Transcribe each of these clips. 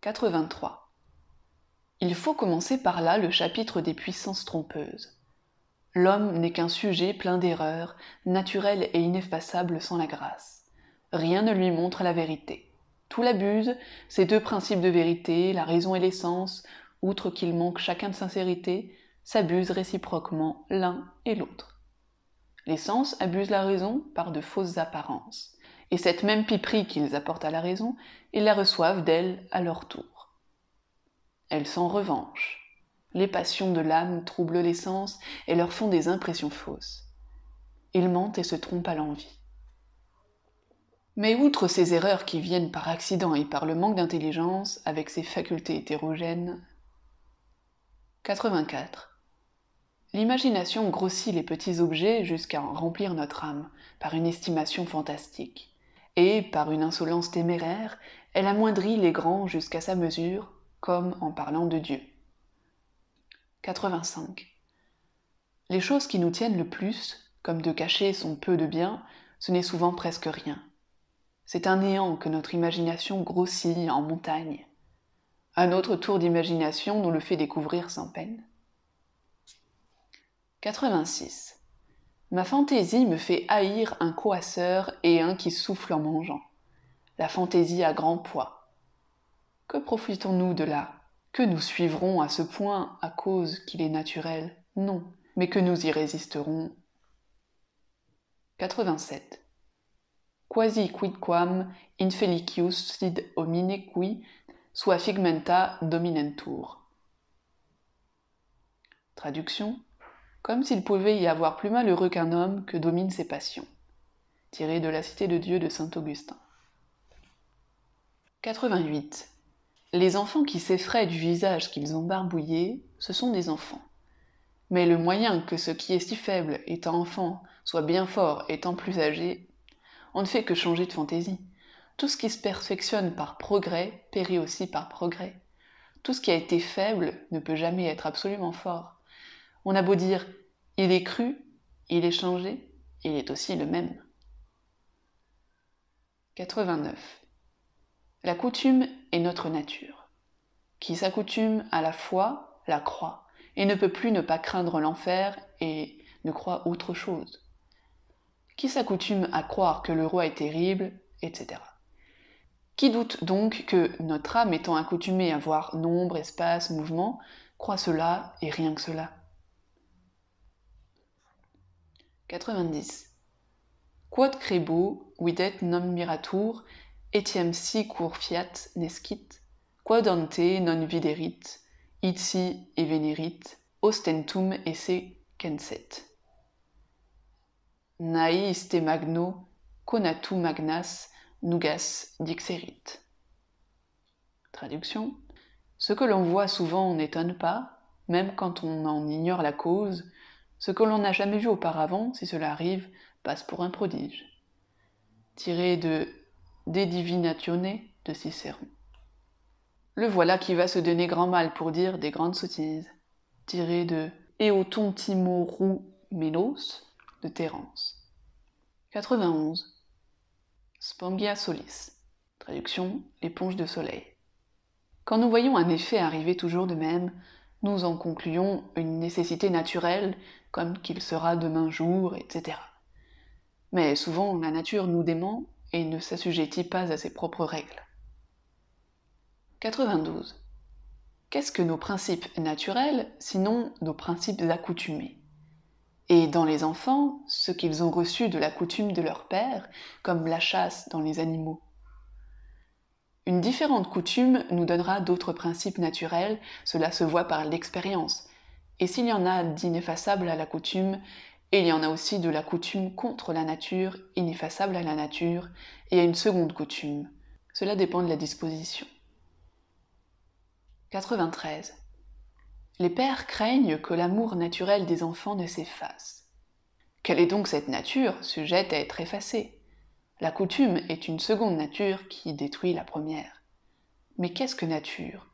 83. Il faut commencer par là le chapitre des puissances trompeuses. L'homme n'est qu'un sujet plein d'erreurs, naturel et ineffaçable sans la grâce. Rien ne lui montre la vérité. Tout l'abuse, ces deux principes de vérité, la raison et l'essence, outre qu'il manque chacun de sincérité, s'abusent réciproquement l'un et l'autre. L'essence abuse la raison par de fausses apparences et cette même piperie qu'ils apportent à la raison, ils la reçoivent d'elle à leur tour. Elles s'en revanchent. Les passions de l'âme troublent les sens et leur font des impressions fausses. Ils mentent et se trompent à l'envie. Mais outre ces erreurs qui viennent par accident et par le manque d'intelligence, avec ses facultés hétérogènes, 84. L'imagination grossit les petits objets jusqu'à en remplir notre âme par une estimation fantastique et, par une insolence téméraire, elle amoindrit les grands jusqu'à sa mesure, comme en parlant de Dieu. 85. Les choses qui nous tiennent le plus, comme de cacher son peu de bien, ce n'est souvent presque rien. C'est un néant que notre imagination grossit en montagne. Un autre tour d'imagination nous le fait découvrir sans peine. 86. Ma fantaisie me fait haïr un coasseur et un qui souffle en mangeant. La fantaisie a grand poids. Que profitons-nous de là Que nous suivrons à ce point à cause qu'il est naturel Non, mais que nous y résisterons. 87. Quasi quidquam infelicius sid homine qui sua figmenta dominentur. Traduction comme s'il pouvait y avoir plus malheureux qu'un homme que domine ses passions. Tiré de la Cité de Dieu de Saint Augustin. 88. Les enfants qui s'effraient du visage qu'ils ont barbouillé, ce sont des enfants. Mais le moyen que ce qui est si faible, étant enfant, soit bien fort, étant plus âgé, on ne fait que changer de fantaisie. Tout ce qui se perfectionne par progrès périt aussi par progrès. Tout ce qui a été faible ne peut jamais être absolument fort. On a beau dire il est cru, il est changé, il est aussi le même. 89. La coutume est notre nature. Qui s'accoutume à la foi la croit et ne peut plus ne pas craindre l'enfer et ne croit autre chose. Qui s'accoutume à croire que le roi est terrible, etc. Qui doute donc que notre âme étant accoutumée à voir nombre, espace, mouvement, croit cela et rien que cela 90. Quod crebo, videt non miratur, etiam si cur fiat nescit, quod ante non viderit, itsi e venerit, ostentum esse quenset. Nae iste magno, conatu magnas, nugas dixerit. Traduction. Ce que l'on voit souvent n'étonne pas, même quand on en ignore la cause, ce que l'on n'a jamais vu auparavant, si cela arrive, passe pour un prodige. Tiré de De Divinatione de Cicéron. Le voilà qui va se donner grand mal pour dire des grandes sottises. Tiré de "Eotontimorou Timorou Menos de Terence. 91. Spongia solis. Traduction L'éponge de soleil. Quand nous voyons un effet arriver toujours de même, nous en concluons une nécessité naturelle comme qu'il sera demain jour, etc. Mais souvent, la nature nous dément et ne s'assujettit pas à ses propres règles. 92. Qu'est-ce que nos principes naturels, sinon nos principes accoutumés Et dans les enfants, ce qu'ils ont reçu de la coutume de leur père, comme la chasse dans les animaux. Une différente coutume nous donnera d'autres principes naturels, cela se voit par l'expérience, et s'il y en a d'ineffaçable à la coutume, il y en a aussi de la coutume contre la nature, ineffaçable à la nature, et à une seconde coutume. Cela dépend de la disposition. 93. Les pères craignent que l'amour naturel des enfants ne s'efface. Quelle est donc cette nature sujette à être effacée La coutume est une seconde nature qui détruit la première. Mais qu'est-ce que nature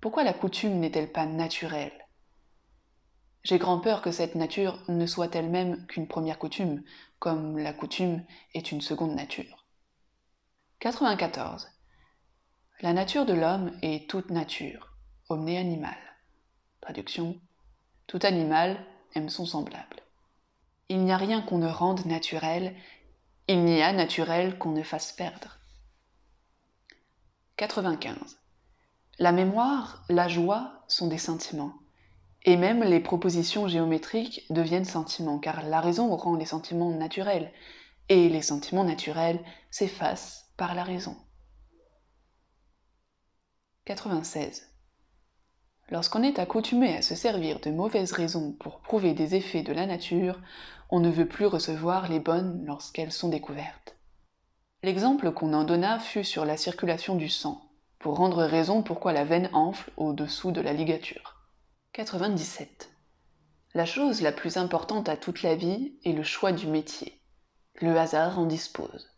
Pourquoi la coutume n'est-elle pas naturelle j'ai grand-peur que cette nature ne soit elle-même qu'une première coutume, comme la coutume est une seconde nature. 94. La nature de l'homme est toute nature, omné animal. Traduction Tout animal aime son semblable. Il n'y a rien qu'on ne rende naturel, il n'y a naturel qu'on ne fasse perdre. 95. La mémoire, la joie sont des sentiments. Et même les propositions géométriques deviennent sentiments, car la raison rend les sentiments naturels, et les sentiments naturels s'effacent par la raison. 96. Lorsqu'on est accoutumé à se servir de mauvaises raisons pour prouver des effets de la nature, on ne veut plus recevoir les bonnes lorsqu'elles sont découvertes. L'exemple qu'on en donna fut sur la circulation du sang, pour rendre raison pourquoi la veine enfle au-dessous de la ligature. 97. La chose la plus importante à toute la vie est le choix du métier. Le hasard en dispose.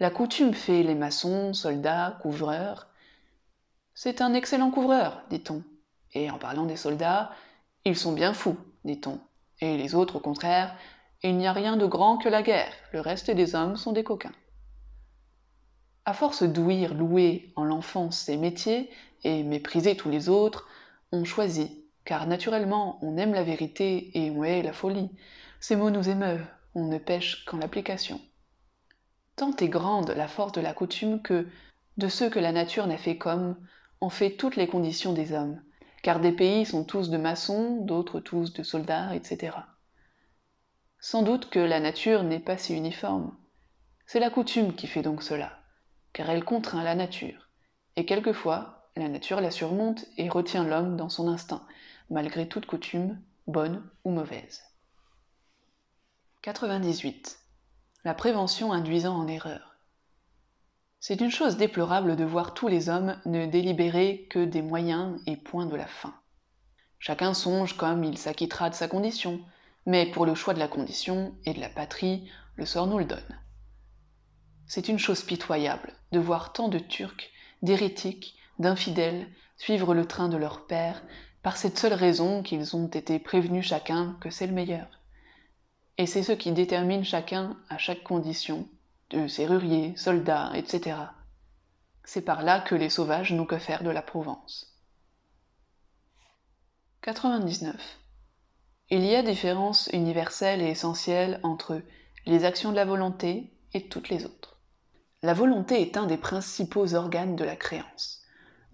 La coutume fait les maçons, soldats, couvreurs. C'est un excellent couvreur, dit-on. Et en parlant des soldats, ils sont bien fous, dit-on. Et les autres, au contraire, il n'y a rien de grand que la guerre, le reste des hommes sont des coquins. À force d'ouïr louer en l'enfance ces métiers et mépriser tous les autres, on choisit car naturellement, on aime la vérité et on hait la folie. Ces mots nous émeuvent, on ne pêche qu'en l'application. Tant est grande la force de la coutume que, de ceux que la nature n'a fait comme, on fait toutes les conditions des hommes, car des pays sont tous de maçons, d'autres tous de soldats, etc. Sans doute que la nature n'est pas si uniforme. C'est la coutume qui fait donc cela, car elle contraint la nature, et quelquefois, la nature la surmonte et retient l'homme dans son instinct, malgré toute coutume, bonne ou mauvaise. 98. La prévention induisant en erreur. C'est une chose déplorable de voir tous les hommes ne délibérer que des moyens et point de la fin. Chacun songe comme il s'acquittera de sa condition, mais pour le choix de la condition et de la patrie, le sort nous le donne. C'est une chose pitoyable de voir tant de Turcs, d'hérétiques, d'infidèles suivre le train de leur père par cette seule raison qu'ils ont été prévenus chacun que c'est le meilleur. Et c'est ce qui détermine chacun à chaque condition, de serrurier, soldat, etc. C'est par là que les sauvages n'ont que faire de la Provence. 99. Il y a différence universelle et essentielle entre les actions de la volonté et toutes les autres. La volonté est un des principaux organes de la créance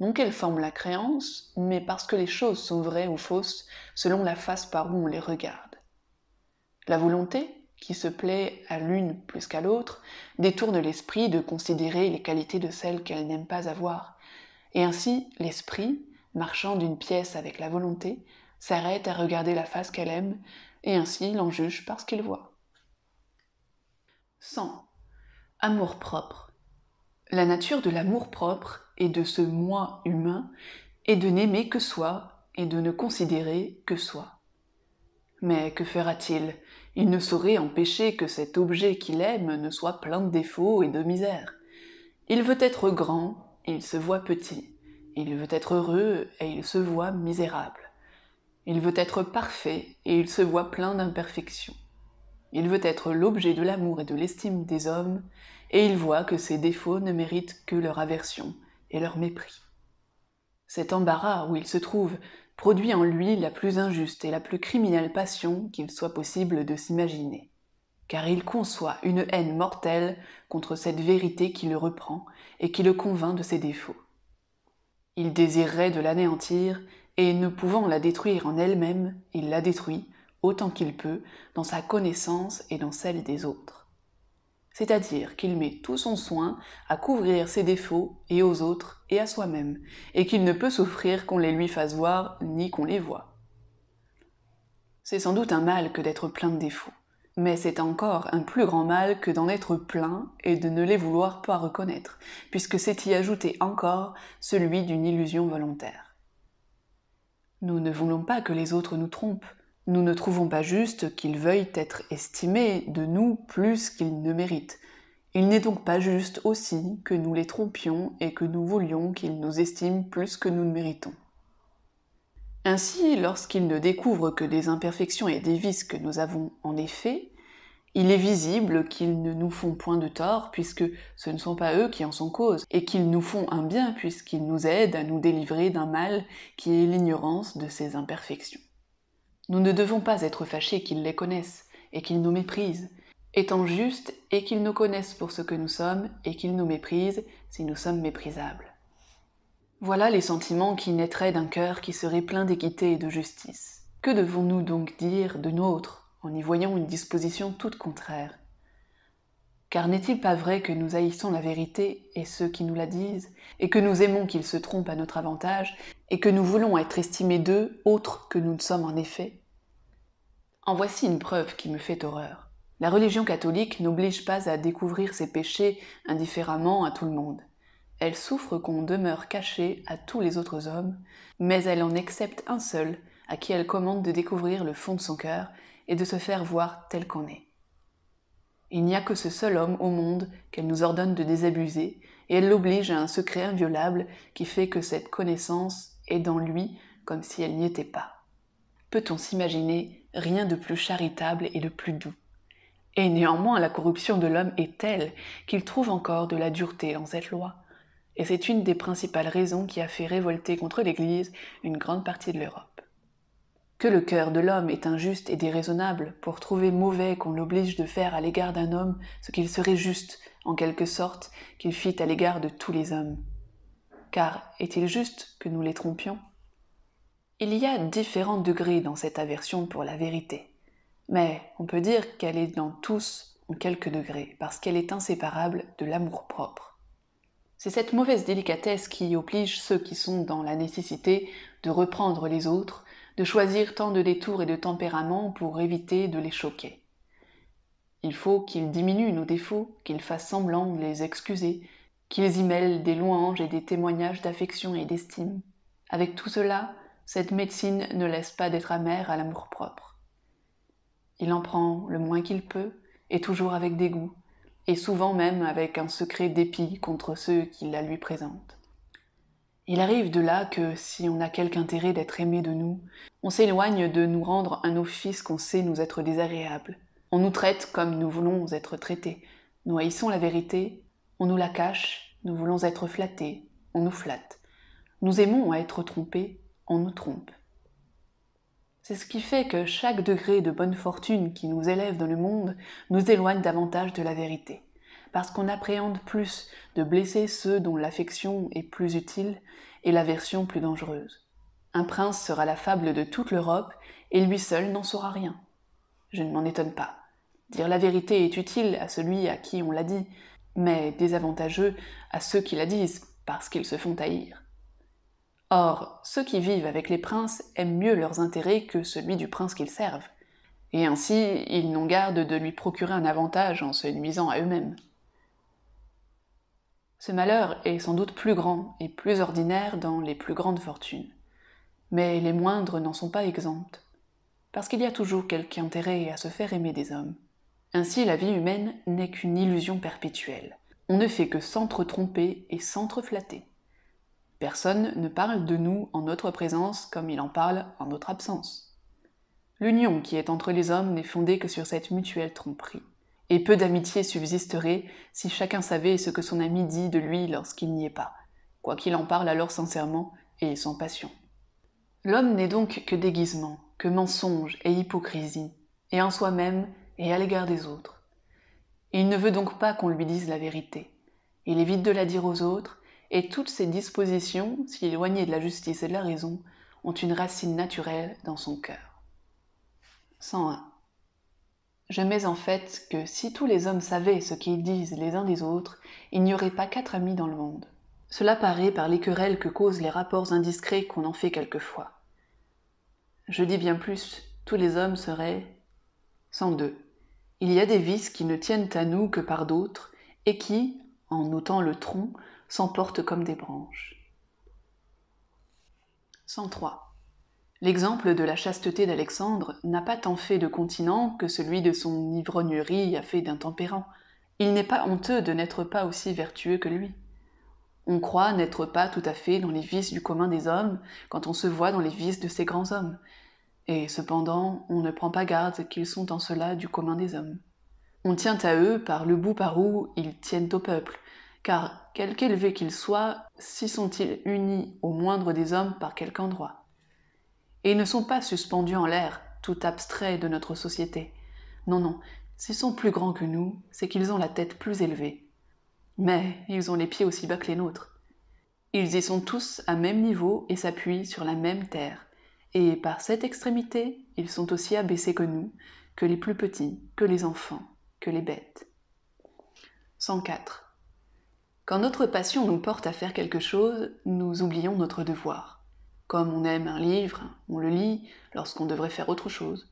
non qu'elle forme la créance, mais parce que les choses sont vraies ou fausses selon la face par où on les regarde. La volonté, qui se plaît à l'une plus qu'à l'autre, détourne l'esprit de considérer les qualités de celles qu'elle n'aime pas avoir, et ainsi l'esprit, marchant d'une pièce avec la volonté, s'arrête à regarder la face qu'elle aime, et ainsi l'en juge parce qu'il voit. 100. Amour propre. La nature de l'amour propre et de ce moi humain et de n'aimer que soi et de ne considérer que soi. Mais que fera-t-il Il ne saurait empêcher que cet objet qu'il aime ne soit plein de défauts et de misère. Il veut être grand, il se voit petit. Il veut être heureux et il se voit misérable. Il veut être parfait et il se voit plein d'imperfections. Il veut être l'objet de l'amour et de l'estime des hommes, et il voit que ses défauts ne méritent que leur aversion, et leur mépris. Cet embarras où il se trouve produit en lui la plus injuste et la plus criminelle passion qu'il soit possible de s'imaginer, car il conçoit une haine mortelle contre cette vérité qui le reprend et qui le convainc de ses défauts. Il désirerait de l'anéantir, et ne pouvant la détruire en elle-même, il la détruit, autant qu'il peut, dans sa connaissance et dans celle des autres c'est-à-dire qu'il met tout son soin à couvrir ses défauts et aux autres et à soi-même, et qu'il ne peut souffrir qu'on les lui fasse voir ni qu'on les voie. C'est sans doute un mal que d'être plein de défauts, mais c'est encore un plus grand mal que d'en être plein et de ne les vouloir pas reconnaître, puisque c'est y ajouter encore celui d'une illusion volontaire. Nous ne voulons pas que les autres nous trompent, nous ne trouvons pas juste qu'ils veuillent être estimés de nous plus qu'ils ne méritent. Il n'est donc pas juste aussi que nous les trompions et que nous voulions qu'ils nous estiment plus que nous ne méritons. Ainsi, lorsqu'ils ne découvrent que des imperfections et des vices que nous avons en effet, il est visible qu'ils ne nous font point de tort puisque ce ne sont pas eux qui en sont cause, et qu'ils nous font un bien puisqu'ils nous aident à nous délivrer d'un mal qui est l'ignorance de ces imperfections. Nous ne devons pas être fâchés qu'ils les connaissent et qu'ils nous méprisent, étant justes et qu'ils nous connaissent pour ce que nous sommes et qu'ils nous méprisent si nous sommes méprisables. Voilà les sentiments qui naîtraient d'un cœur qui serait plein d'équité et de justice. Que devons-nous donc dire de nôtre en y voyant une disposition toute contraire car n'est-il pas vrai que nous haïssons la vérité et ceux qui nous la disent, et que nous aimons qu'ils se trompent à notre avantage, et que nous voulons être estimés d'eux autres que nous ne sommes en effet En voici une preuve qui me fait horreur. La religion catholique n'oblige pas à découvrir ses péchés indifféremment à tout le monde. Elle souffre qu'on demeure caché à tous les autres hommes, mais elle en accepte un seul, à qui elle commande de découvrir le fond de son cœur et de se faire voir tel qu'on est. Il n'y a que ce seul homme au monde qu'elle nous ordonne de désabuser, et elle l'oblige à un secret inviolable qui fait que cette connaissance est dans lui comme si elle n'y était pas. Peut-on s'imaginer rien de plus charitable et de plus doux Et néanmoins, la corruption de l'homme est telle qu'il trouve encore de la dureté dans cette loi. Et c'est une des principales raisons qui a fait révolter contre l'Église une grande partie de l'Europe que le cœur de l'homme est injuste et déraisonnable pour trouver mauvais qu'on l'oblige de faire à l'égard d'un homme ce qu'il serait juste, en quelque sorte, qu'il fît à l'égard de tous les hommes. Car est-il juste que nous les trompions Il y a différents degrés dans cette aversion pour la vérité, mais on peut dire qu'elle est dans tous en quelques degrés, parce qu'elle est inséparable de l'amour-propre. C'est cette mauvaise délicatesse qui oblige ceux qui sont dans la nécessité de reprendre les autres de choisir tant de détours et de tempéraments pour éviter de les choquer. Il faut qu'ils diminuent nos défauts, qu'ils fassent semblant de les excuser, qu'ils y mêlent des louanges et des témoignages d'affection et d'estime. Avec tout cela, cette médecine ne laisse pas d'être amère à l'amour-propre. Il en prend le moins qu'il peut, et toujours avec dégoût, et souvent même avec un secret dépit contre ceux qui la lui présentent. Il arrive de là que, si on a quelque intérêt d'être aimé de nous, on s'éloigne de nous rendre un office qu'on sait nous être désagréable. On nous traite comme nous voulons être traités. Nous haïssons la vérité, on nous la cache, nous voulons être flattés, on nous flatte. Nous aimons à être trompés, on nous trompe. C'est ce qui fait que chaque degré de bonne fortune qui nous élève dans le monde nous éloigne davantage de la vérité parce qu'on appréhende plus de blesser ceux dont l'affection est plus utile et l'aversion plus dangereuse. Un prince sera la fable de toute l'Europe, et lui seul n'en saura rien. Je ne m'en étonne pas. Dire la vérité est utile à celui à qui on l'a dit, mais désavantageux à ceux qui la disent, parce qu'ils se font haïr. Or, ceux qui vivent avec les princes aiment mieux leurs intérêts que celui du prince qu'ils servent, et ainsi ils n'ont garde de lui procurer un avantage en se nuisant à eux-mêmes. Ce malheur est sans doute plus grand et plus ordinaire dans les plus grandes fortunes, mais les moindres n'en sont pas exemptes, parce qu'il y a toujours quelque intérêt à se faire aimer des hommes. Ainsi, la vie humaine n'est qu'une illusion perpétuelle. On ne fait que s'entre-tromper et s'entre-flatter. Personne ne parle de nous en notre présence comme il en parle en notre absence. L'union qui est entre les hommes n'est fondée que sur cette mutuelle tromperie et peu d'amitié subsisterait si chacun savait ce que son ami dit de lui lorsqu'il n'y est pas, quoiqu'il en parle alors sincèrement et sans passion. L'homme n'est donc que déguisement, que mensonge et hypocrisie, et en soi-même et à l'égard des autres. Il ne veut donc pas qu'on lui dise la vérité. Il évite de la dire aux autres, et toutes ses dispositions, si éloignées de la justice et de la raison, ont une racine naturelle dans son cœur. 101. Je mets en fait que si tous les hommes savaient ce qu'ils disent les uns des autres, il n'y aurait pas quatre amis dans le monde. Cela paraît par les querelles que causent les rapports indiscrets qu'on en fait quelquefois. Je dis bien plus, tous les hommes seraient sans deux. Il y a des vices qui ne tiennent à nous que par d'autres, et qui, en ôtant le tronc, s'emportent comme des branches. 103. L'exemple de la chasteté d'Alexandre n'a pas tant fait de continent que celui de son ivrognerie a fait d'intempérant. Il n'est pas honteux de n'être pas aussi vertueux que lui. On croit n'être pas tout à fait dans les vices du commun des hommes quand on se voit dans les vices de ces grands hommes. Et cependant, on ne prend pas garde qu'ils sont en cela du commun des hommes. On tient à eux par le bout par où ils tiennent au peuple, car, quelque élevé qu'ils soient, s'y sont-ils unis au moindre des hommes par quelque endroit et ne sont pas suspendus en l'air, tout abstraits de notre société. Non, non, s'ils sont plus grands que nous, c'est qu'ils ont la tête plus élevée. Mais ils ont les pieds aussi bas que les nôtres. Ils y sont tous à même niveau et s'appuient sur la même terre. Et par cette extrémité, ils sont aussi abaissés que nous, que les plus petits, que les enfants, que les bêtes. 104. Quand notre passion nous porte à faire quelque chose, nous oublions notre devoir. Comme on aime un livre, on le lit lorsqu'on devrait faire autre chose.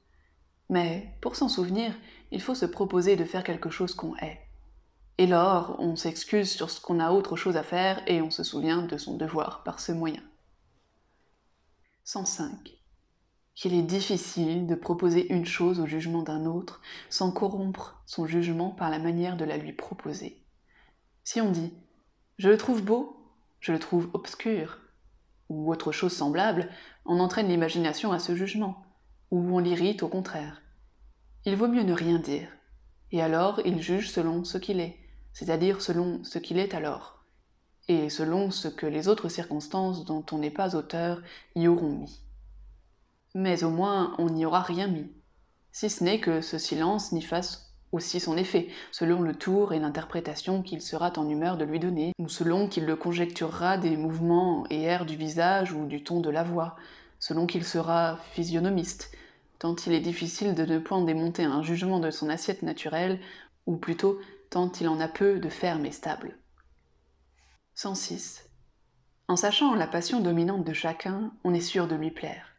Mais pour s'en souvenir, il faut se proposer de faire quelque chose qu'on hait. Et lors, on s'excuse sur ce qu'on a autre chose à faire et on se souvient de son devoir par ce moyen. 105. Qu'il est difficile de proposer une chose au jugement d'un autre sans corrompre son jugement par la manière de la lui proposer. Si on dit ⁇ Je le trouve beau, je le trouve obscur, ou autre chose semblable, on entraîne l'imagination à ce jugement, ou on l'irrite au contraire. Il vaut mieux ne rien dire, et alors il juge selon ce qu'il est, c'est-à-dire selon ce qu'il est alors, et selon ce que les autres circonstances dont on n'est pas auteur y auront mis. Mais au moins on n'y aura rien mis, si ce n'est que ce silence n'y fasse aussi son effet, selon le tour et l'interprétation qu'il sera en humeur de lui donner, ou selon qu'il le conjecturera des mouvements et airs du visage ou du ton de la voix, selon qu'il sera physionomiste, tant il est difficile de ne point démonter un jugement de son assiette naturelle, ou plutôt tant il en a peu de ferme et stable. 106. En sachant la passion dominante de chacun, on est sûr de lui plaire.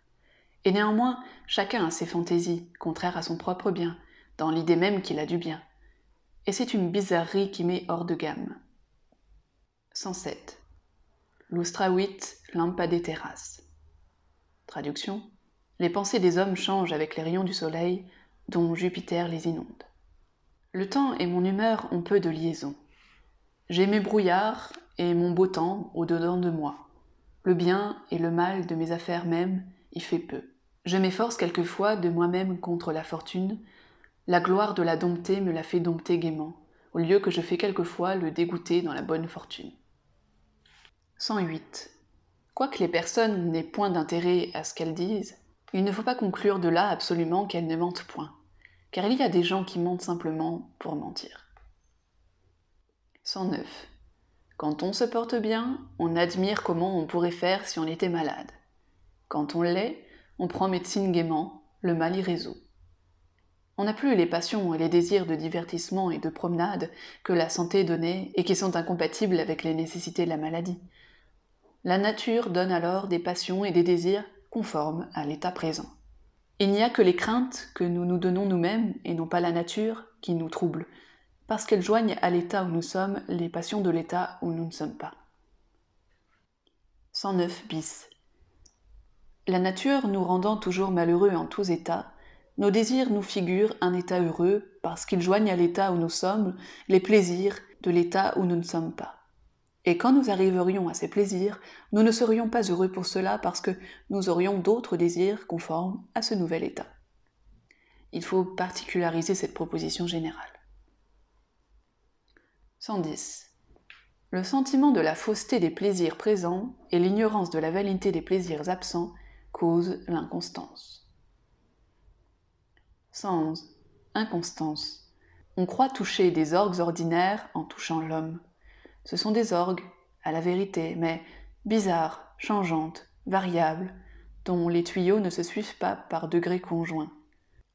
Et néanmoins, chacun a ses fantaisies, contraires à son propre bien, dans l'idée même qu'il a du bien. Et c'est une bizarrerie qui met hors de gamme. 107. Lustra 8, lampa des terrasses. Traduction. Les pensées des hommes changent avec les rayons du soleil, dont Jupiter les inonde. Le temps et mon humeur ont peu de liaison. J'ai mes brouillards et mon beau temps au-dedans de moi. Le bien et le mal de mes affaires mêmes y fait peu. Je m'efforce quelquefois de moi-même contre la fortune, la gloire de la dompter me la fait dompter gaiement, au lieu que je fais quelquefois le dégoûter dans la bonne fortune. 108. Quoique les personnes n'aient point d'intérêt à ce qu'elles disent, il ne faut pas conclure de là absolument qu'elles ne mentent point, car il y a des gens qui mentent simplement pour mentir. 109. Quand on se porte bien, on admire comment on pourrait faire si on était malade. Quand on l'est, on prend médecine gaiement, le mal y résout. On n'a plus les passions et les désirs de divertissement et de promenade que la santé donnait et qui sont incompatibles avec les nécessités de la maladie. La nature donne alors des passions et des désirs conformes à l'état présent. Il n'y a que les craintes que nous nous donnons nous-mêmes et non pas la nature qui nous troublent, parce qu'elles joignent à l'état où nous sommes les passions de l'état où nous ne sommes pas. 109 bis. La nature nous rendant toujours malheureux en tous états, nos désirs nous figurent un état heureux parce qu'ils joignent à l'état où nous sommes les plaisirs de l'état où nous ne sommes pas. Et quand nous arriverions à ces plaisirs, nous ne serions pas heureux pour cela parce que nous aurions d'autres désirs conformes à ce nouvel état. Il faut particulariser cette proposition générale. 110. Le sentiment de la fausseté des plaisirs présents et l'ignorance de la vanité des plaisirs absents causent l'inconstance. 111. Inconstance. On croit toucher des orgues ordinaires en touchant l'homme. Ce sont des orgues, à la vérité, mais bizarres, changeantes, variables, dont les tuyaux ne se suivent pas par degrés conjoints.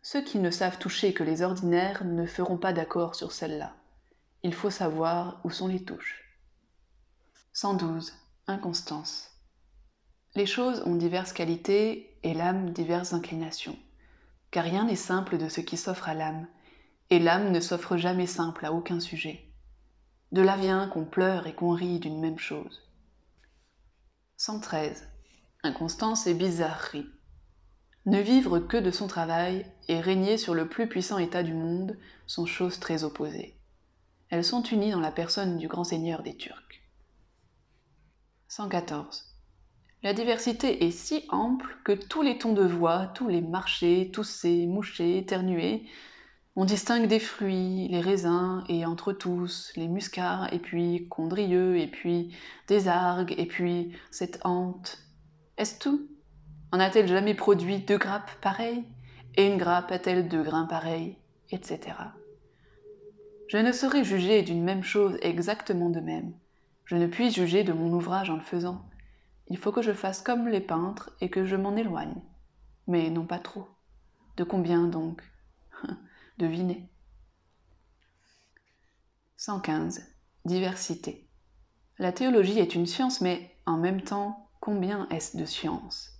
Ceux qui ne savent toucher que les ordinaires ne feront pas d'accord sur celles là Il faut savoir où sont les touches. 112. Inconstance. Les choses ont diverses qualités et l'âme diverses inclinations car rien n'est simple de ce qui s'offre à l'âme, et l'âme ne s'offre jamais simple à aucun sujet. De là vient qu'on pleure et qu'on rit d'une même chose. 113. Inconstance et bizarrerie. Ne vivre que de son travail et régner sur le plus puissant état du monde sont choses très opposées. Elles sont unies dans la personne du grand seigneur des Turcs. 114. La diversité est si ample que tous les tons de voix, tous les marchés, toussés, mouchés, éternués, on distingue des fruits, les raisins, et entre tous, les muscars, et puis condrieux, et puis des argues, et puis cette hante. Est-ce tout En a-t-elle jamais produit deux grappes pareilles Et une grappe a-t-elle deux grains pareils Etc. Je ne saurais juger d'une même chose exactement de même. Je ne puis juger de mon ouvrage en le faisant. Il faut que je fasse comme les peintres et que je m'en éloigne. Mais non pas trop. De combien donc Devinez. 115. Diversité. La théologie est une science, mais en même temps, combien est-ce de science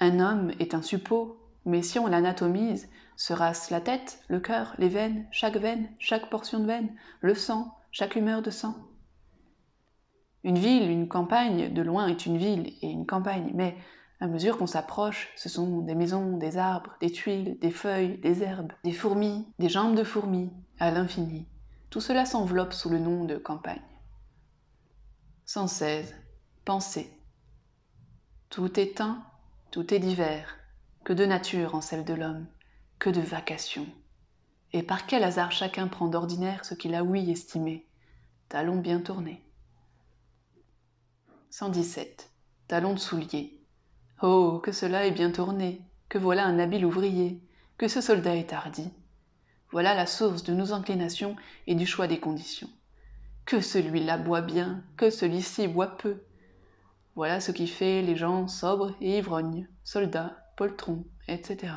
Un homme est un suppôt, mais si on l'anatomise, sera-ce la tête, le cœur, les veines, chaque veine, chaque portion de veine, le sang, chaque humeur de sang une ville, une campagne, de loin, est une ville et une campagne, mais à mesure qu'on s'approche, ce sont des maisons, des arbres, des tuiles, des feuilles, des herbes, des fourmis, des jambes de fourmis, à l'infini. Tout cela s'enveloppe sous le nom de campagne. 116. Pensée. Tout est un, tout est divers. Que de nature en celle de l'homme, que de vacation. Et par quel hasard chacun prend d'ordinaire ce qu'il a oui estimé. Talons bien tourné. 117. Talon de soulier. Oh, que cela est bien tourné, que voilà un habile ouvrier, que ce soldat est hardi. Voilà la source de nos inclinations et du choix des conditions. Que celui-là boit bien, que celui-ci boit peu. Voilà ce qui fait les gens sobres et ivrognes, soldats, poltrons, etc.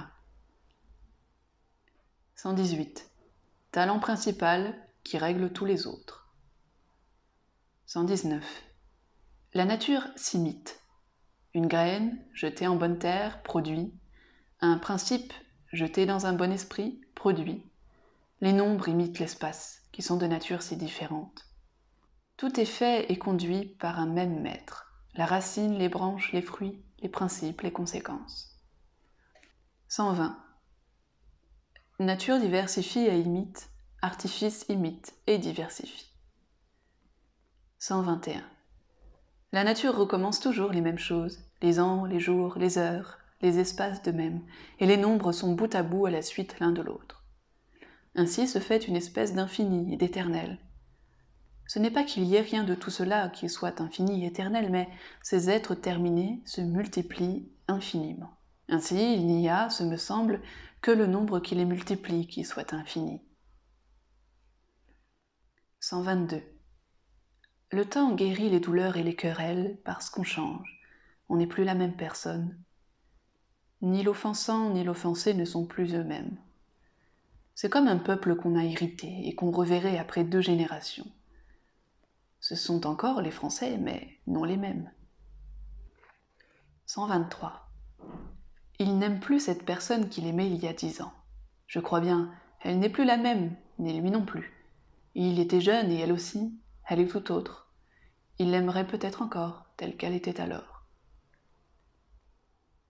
118. Talent principal qui règle tous les autres. 119. La nature s'imite. Une graine jetée en bonne terre produit, un principe jeté dans un bon esprit produit. Les nombres imitent l'espace, qui sont de nature si différente. Tout est fait et conduit par un même maître, la racine, les branches, les fruits, les principes, les conséquences. 120. Nature diversifie et imite, artifice imite et diversifie. 121. La nature recommence toujours les mêmes choses, les ans, les jours, les heures, les espaces de même, et les nombres sont bout à bout à la suite l'un de l'autre. Ainsi se fait une espèce d'infini et d'éternel. Ce n'est pas qu'il y ait rien de tout cela qui soit infini et éternel, mais ces êtres terminés se multiplient infiniment. Ainsi, il n'y a, ce me semble, que le nombre qui les multiplie qui soit infini. 122. Le temps guérit les douleurs et les querelles parce qu'on change. On n'est plus la même personne. Ni l'offensant ni l'offensé ne sont plus eux-mêmes. C'est comme un peuple qu'on a irrité et qu'on reverrait après deux générations. Ce sont encore les Français, mais non les mêmes. 123. Il n'aime plus cette personne qu'il aimait il y a dix ans. Je crois bien, elle n'est plus la même, ni lui non plus. Il était jeune et elle aussi, elle est tout autre il l'aimerait peut-être encore telle qu'elle était alors.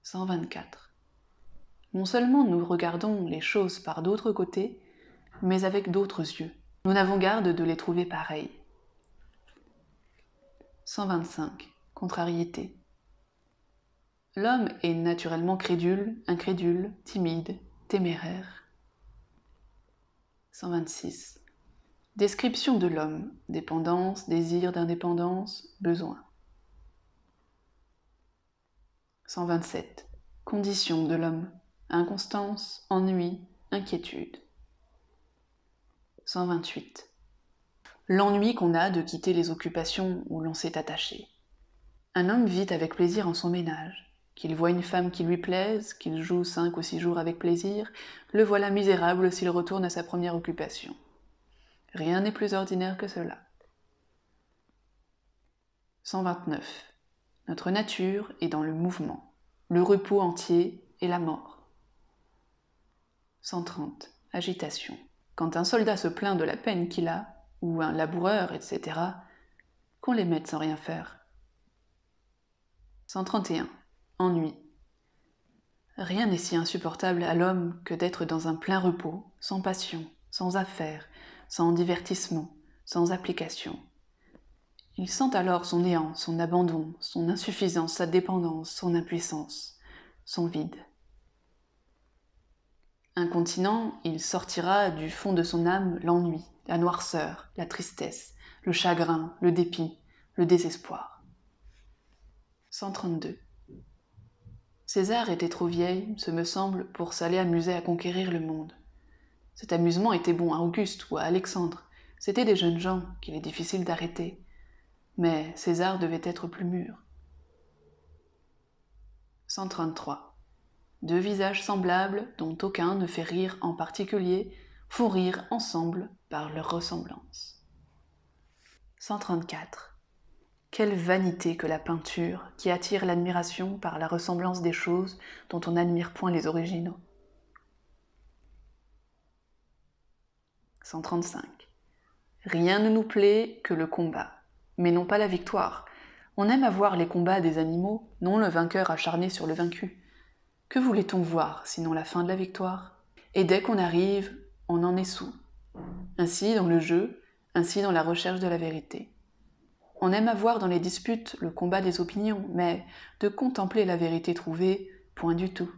124. Non seulement nous regardons les choses par d'autres côtés, mais avec d'autres yeux. Nous n'avons garde de les trouver pareilles. 125. Contrariété. L'homme est naturellement crédule, incrédule, timide, téméraire. 126. Description de l'homme, dépendance, désir d'indépendance, besoin. 127. Condition de l'homme, inconstance, ennui, inquiétude. 128. L'ennui qu'on a de quitter les occupations où l'on s'est attaché. Un homme vit avec plaisir en son ménage. Qu'il voit une femme qui lui plaise, qu'il joue cinq ou six jours avec plaisir, le voilà misérable s'il retourne à sa première occupation. Rien n'est plus ordinaire que cela. 129. Notre nature est dans le mouvement, le repos entier et la mort. 130. Agitation. Quand un soldat se plaint de la peine qu'il a, ou un laboureur, etc., qu'on les mette sans rien faire. 131. Ennui. Rien n'est si insupportable à l'homme que d'être dans un plein repos, sans passion, sans affaires, sans divertissement, sans application. Il sent alors son néant, son abandon, son insuffisance, sa dépendance, son impuissance, son vide. Incontinent, il sortira du fond de son âme l'ennui, la noirceur, la tristesse, le chagrin, le dépit, le désespoir. 132. César était trop vieille, ce me semble, pour s'aller amuser à conquérir le monde. Cet amusement était bon à Auguste ou à Alexandre. C'étaient des jeunes gens qu'il est difficile d'arrêter. Mais César devait être plus mûr. 133. Deux visages semblables, dont aucun ne fait rire en particulier, font rire ensemble par leur ressemblance. 134. Quelle vanité que la peinture, qui attire l'admiration par la ressemblance des choses dont on n'admire point les originaux. 135. Rien ne nous plaît que le combat, mais non pas la victoire. On aime à voir les combats des animaux, non le vainqueur acharné sur le vaincu. Que voulait-on voir sinon la fin de la victoire Et dès qu'on arrive, on en est sous. Ainsi dans le jeu, ainsi dans la recherche de la vérité. On aime à voir dans les disputes le combat des opinions, mais de contempler la vérité trouvée, point du tout.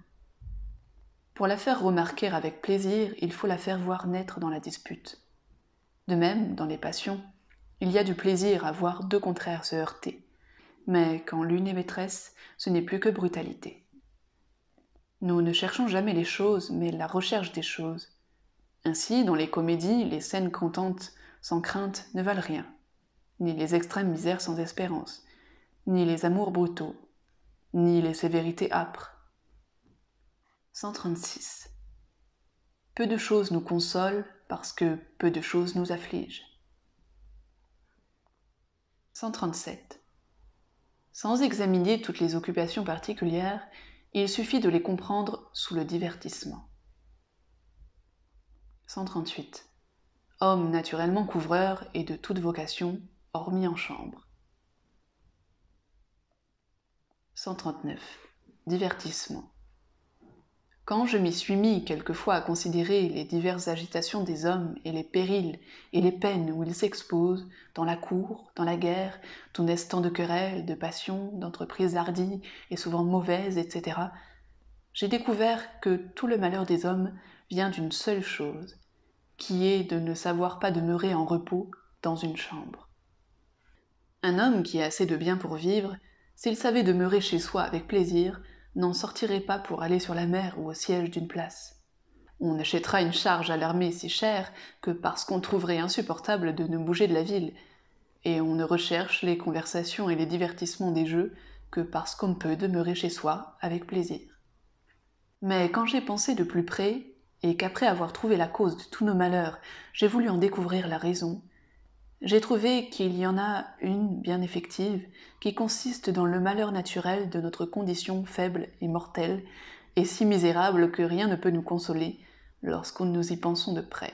Pour la faire remarquer avec plaisir, il faut la faire voir naître dans la dispute. De même, dans les passions, il y a du plaisir à voir deux contraires se heurter. Mais quand l'une est maîtresse, ce n'est plus que brutalité. Nous ne cherchons jamais les choses, mais la recherche des choses. Ainsi, dans les comédies, les scènes contentes, sans crainte, ne valent rien, ni les extrêmes misères sans espérance, ni les amours brutaux, ni les sévérités âpres, 136. Peu de choses nous consolent parce que peu de choses nous affligent. 137. Sans examiner toutes les occupations particulières, il suffit de les comprendre sous le divertissement. 138. Homme naturellement couvreur et de toute vocation, hormis en chambre. 139. Divertissement. Quand je m'y suis mis quelquefois à considérer les diverses agitations des hommes et les périls et les peines où ils s'exposent, dans la cour, dans la guerre, tout naissent tant de querelles, de passions, d'entreprises hardies et souvent mauvaises, etc., j'ai découvert que tout le malheur des hommes vient d'une seule chose, qui est de ne savoir pas demeurer en repos dans une chambre. Un homme qui a assez de bien pour vivre, s'il savait demeurer chez soi avec plaisir, n'en sortirait pas pour aller sur la mer ou au siège d'une place. On achètera une charge à l'armée si chère que parce qu'on trouverait insupportable de ne bouger de la ville, et on ne recherche les conversations et les divertissements des jeux que parce qu'on peut demeurer chez soi avec plaisir. Mais quand j'ai pensé de plus près, et qu'après avoir trouvé la cause de tous nos malheurs, j'ai voulu en découvrir la raison, j'ai trouvé qu'il y en a une bien effective qui consiste dans le malheur naturel de notre condition faible et mortelle, et si misérable que rien ne peut nous consoler lorsqu'on nous y pensons de près.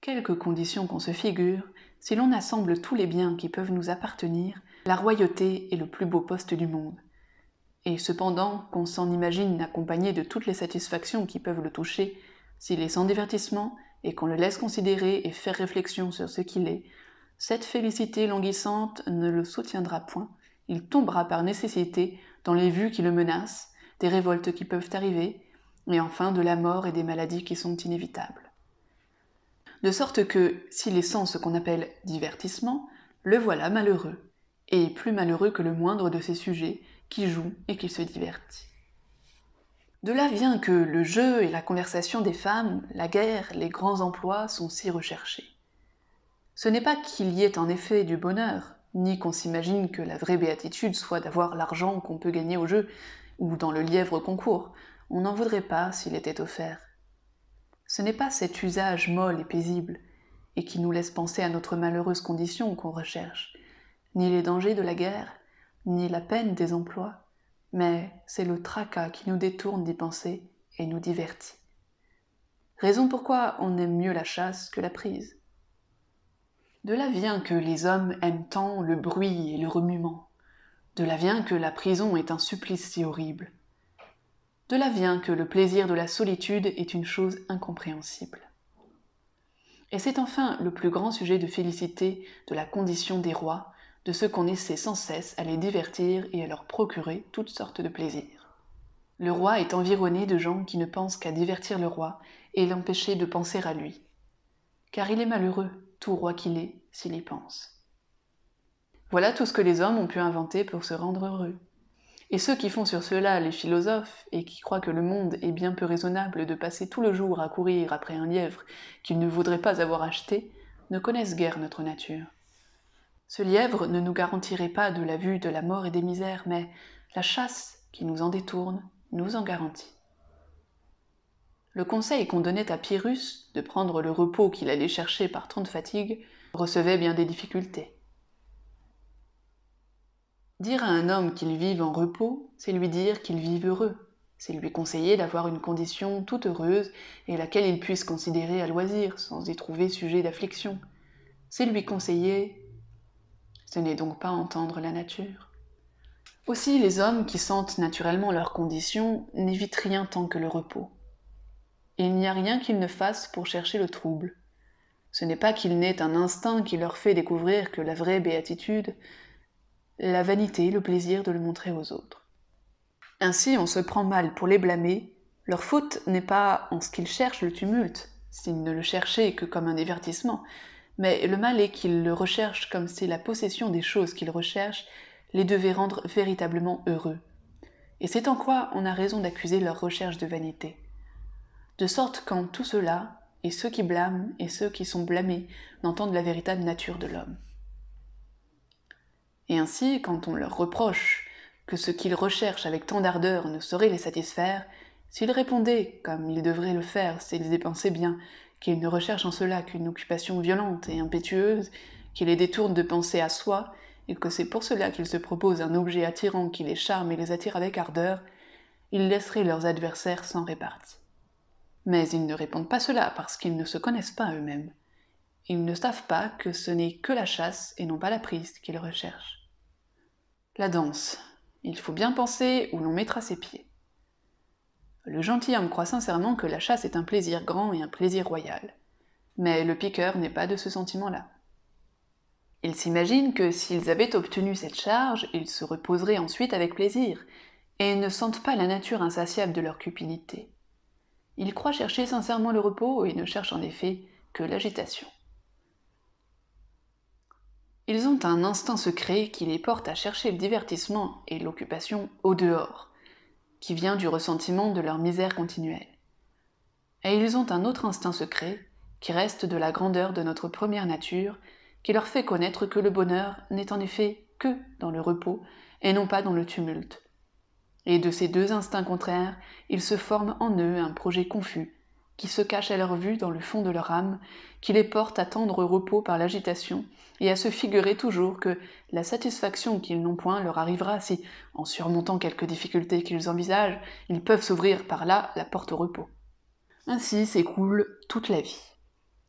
Quelques conditions qu'on se figure, si l'on assemble tous les biens qui peuvent nous appartenir, la royauté est le plus beau poste du monde. Et cependant qu'on s'en imagine accompagné de toutes les satisfactions qui peuvent le toucher, s'il est sans divertissement, et qu'on le laisse considérer et faire réflexion sur ce qu'il est, cette félicité languissante ne le soutiendra point, il tombera par nécessité dans les vues qui le menacent, des révoltes qui peuvent arriver, et enfin de la mort et des maladies qui sont inévitables. De sorte que, s'il est sans ce qu'on appelle divertissement, le voilà malheureux, et plus malheureux que le moindre de ses sujets qui joue et qui se divertit. De là vient que le jeu et la conversation des femmes, la guerre, les grands emplois sont si recherchés. Ce n'est pas qu'il y ait en effet du bonheur, ni qu'on s'imagine que la vraie béatitude soit d'avoir l'argent qu'on peut gagner au jeu ou dans le lièvre concours. On n'en voudrait pas s'il était offert. Ce n'est pas cet usage molle et paisible, et qui nous laisse penser à notre malheureuse condition qu'on recherche, ni les dangers de la guerre, ni la peine des emplois, mais c'est le tracas qui nous détourne des pensées et nous divertit. Raison pourquoi on aime mieux la chasse que la prise. De là vient que les hommes aiment tant le bruit et le remuement. De là vient que la prison est un supplice si horrible. De là vient que le plaisir de la solitude est une chose incompréhensible. Et c'est enfin le plus grand sujet de félicité de la condition des rois de ceux qu'on essaie sans cesse à les divertir et à leur procurer toutes sortes de plaisirs. Le roi est environné de gens qui ne pensent qu'à divertir le roi et l'empêcher de penser à lui. Car il est malheureux, tout roi qu'il est, s'il y pense. Voilà tout ce que les hommes ont pu inventer pour se rendre heureux. Et ceux qui font sur cela les philosophes et qui croient que le monde est bien peu raisonnable de passer tout le jour à courir après un lièvre qu'ils ne voudraient pas avoir acheté, ne connaissent guère notre nature. Ce lièvre ne nous garantirait pas de la vue de la mort et des misères, mais la chasse qui nous en détourne nous en garantit. Le conseil qu'on donnait à Pyrrhus de prendre le repos qu'il allait chercher par tant de fatigue recevait bien des difficultés. Dire à un homme qu'il vive en repos, c'est lui dire qu'il vive heureux, c'est lui conseiller d'avoir une condition toute heureuse et laquelle il puisse considérer à loisir sans y trouver sujet d'affliction. C'est lui conseiller ce n'est donc pas entendre la nature. Aussi, les hommes qui sentent naturellement leurs conditions n'évitent rien tant que le repos. Il n'y a rien qu'ils ne fassent pour chercher le trouble. Ce n'est pas qu'il n'ait un instinct qui leur fait découvrir que la vraie béatitude, la vanité, le plaisir de le montrer aux autres. Ainsi, on se prend mal pour les blâmer. Leur faute n'est pas en ce qu'ils cherchent le tumulte, s'ils ne le cherchaient que comme un divertissement, mais le mal est qu'ils le recherchent comme si la possession des choses qu'ils recherchent les devait rendre véritablement heureux. Et c'est en quoi on a raison d'accuser leur recherche de vanité. De sorte qu'en tout cela, et ceux qui blâment et ceux qui sont blâmés n'entendent la véritable nature de l'homme. Et ainsi, quand on leur reproche que ce qu'ils recherchent avec tant d'ardeur ne saurait les satisfaire, s'ils répondaient, comme ils devraient le faire s'ils y pensaient bien, qu'ils ne recherchent en cela qu'une occupation violente et impétueuse qui les détourne de penser à soi, et que c'est pour cela qu'ils se proposent un objet attirant qui les charme et les attire avec ardeur, ils laisseraient leurs adversaires sans répartie. Mais ils ne répondent pas cela parce qu'ils ne se connaissent pas eux-mêmes. Ils ne savent pas que ce n'est que la chasse et non pas la prise qu'ils recherchent. La danse. Il faut bien penser où l'on mettra ses pieds. Le gentilhomme croit sincèrement que la chasse est un plaisir grand et un plaisir royal. Mais le piqueur n'est pas de ce sentiment-là. Il s'imagine que s'ils avaient obtenu cette charge, ils se reposeraient ensuite avec plaisir, et ne sentent pas la nature insatiable de leur cupidité. Ils croient chercher sincèrement le repos et ne cherchent en effet que l'agitation. Ils ont un instinct secret qui les porte à chercher le divertissement et l'occupation au dehors, qui vient du ressentiment de leur misère continuelle. Et ils ont un autre instinct secret, qui reste de la grandeur de notre première nature, qui leur fait connaître que le bonheur n'est en effet que dans le repos et non pas dans le tumulte. Et de ces deux instincts contraires, il se forme en eux un projet confus qui se cachent à leur vue dans le fond de leur âme, qui les portent à tendre repos par l'agitation, et à se figurer toujours que la satisfaction qu'ils n'ont point leur arrivera si, en surmontant quelques difficultés qu'ils envisagent, ils peuvent s'ouvrir par là la porte au repos. Ainsi s'écoule toute la vie.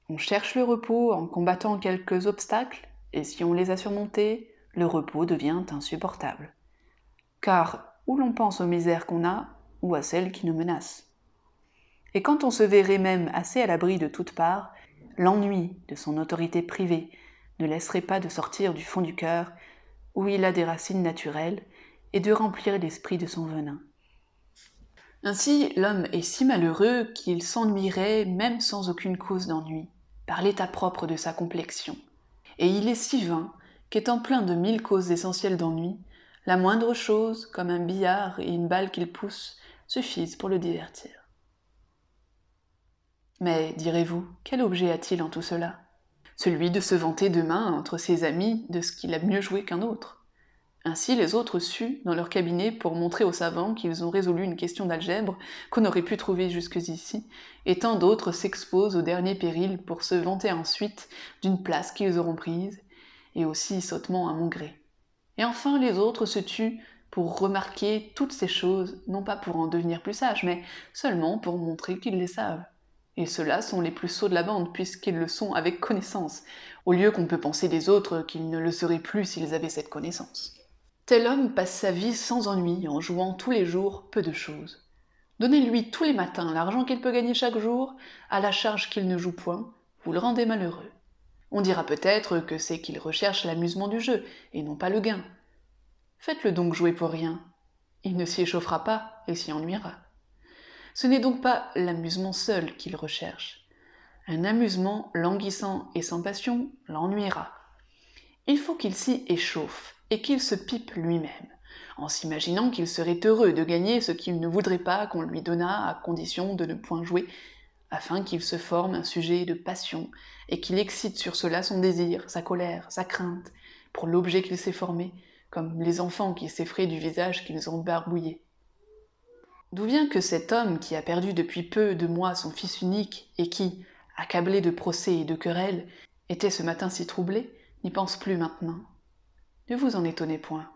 On cherche le repos en combattant quelques obstacles, et si on les a surmontés, le repos devient insupportable. Car où l'on pense aux misères qu'on a, ou à celles qui nous menacent. Et quand on se verrait même assez à l'abri de toutes parts, l'ennui de son autorité privée ne laisserait pas de sortir du fond du cœur, où il a des racines naturelles, et de remplir l'esprit de son venin. Ainsi, l'homme est si malheureux qu'il s'ennuierait même sans aucune cause d'ennui, par l'état propre de sa complexion. Et il est si vain qu'étant plein de mille causes essentielles d'ennui, la moindre chose, comme un billard et une balle qu'il pousse, suffisent pour le divertir. Mais, direz-vous, quel objet a-t-il en tout cela Celui de se vanter demain entre ses amis de ce qu'il a mieux joué qu'un autre. Ainsi, les autres suent dans leur cabinet pour montrer aux savants qu'ils ont résolu une question d'algèbre qu'on aurait pu trouver jusque ici, et tant d'autres s'exposent au dernier péril pour se vanter ensuite d'une place qu'ils auront prise, et aussi sautement à mon gré. Et enfin, les autres se tuent pour remarquer toutes ces choses, non pas pour en devenir plus sages, mais seulement pour montrer qu'ils les savent. Et ceux-là sont les plus sots de la bande, puisqu'ils le sont avec connaissance, au lieu qu'on peut penser des autres qu'ils ne le seraient plus s'ils avaient cette connaissance. Tel homme passe sa vie sans ennui en jouant tous les jours peu de choses. Donnez-lui tous les matins l'argent qu'il peut gagner chaque jour, à la charge qu'il ne joue point, vous le rendez malheureux. On dira peut-être que c'est qu'il recherche l'amusement du jeu, et non pas le gain. Faites-le donc jouer pour rien. Il ne s'y échauffera pas et s'y ennuiera. Ce n'est donc pas l'amusement seul qu'il recherche. Un amusement languissant et sans passion l'ennuiera. Il faut qu'il s'y échauffe et qu'il se pipe lui-même, en s'imaginant qu'il serait heureux de gagner ce qu'il ne voudrait pas qu'on lui donnât à condition de ne point jouer, afin qu'il se forme un sujet de passion et qu'il excite sur cela son désir, sa colère, sa crainte, pour l'objet qu'il s'est formé, comme les enfants qui s'effraient du visage qu'ils ont barbouillé. D'où vient que cet homme qui a perdu depuis peu de mois son fils unique et qui, accablé de procès et de querelles, était ce matin si troublé, n'y pense plus maintenant Ne vous en étonnez point.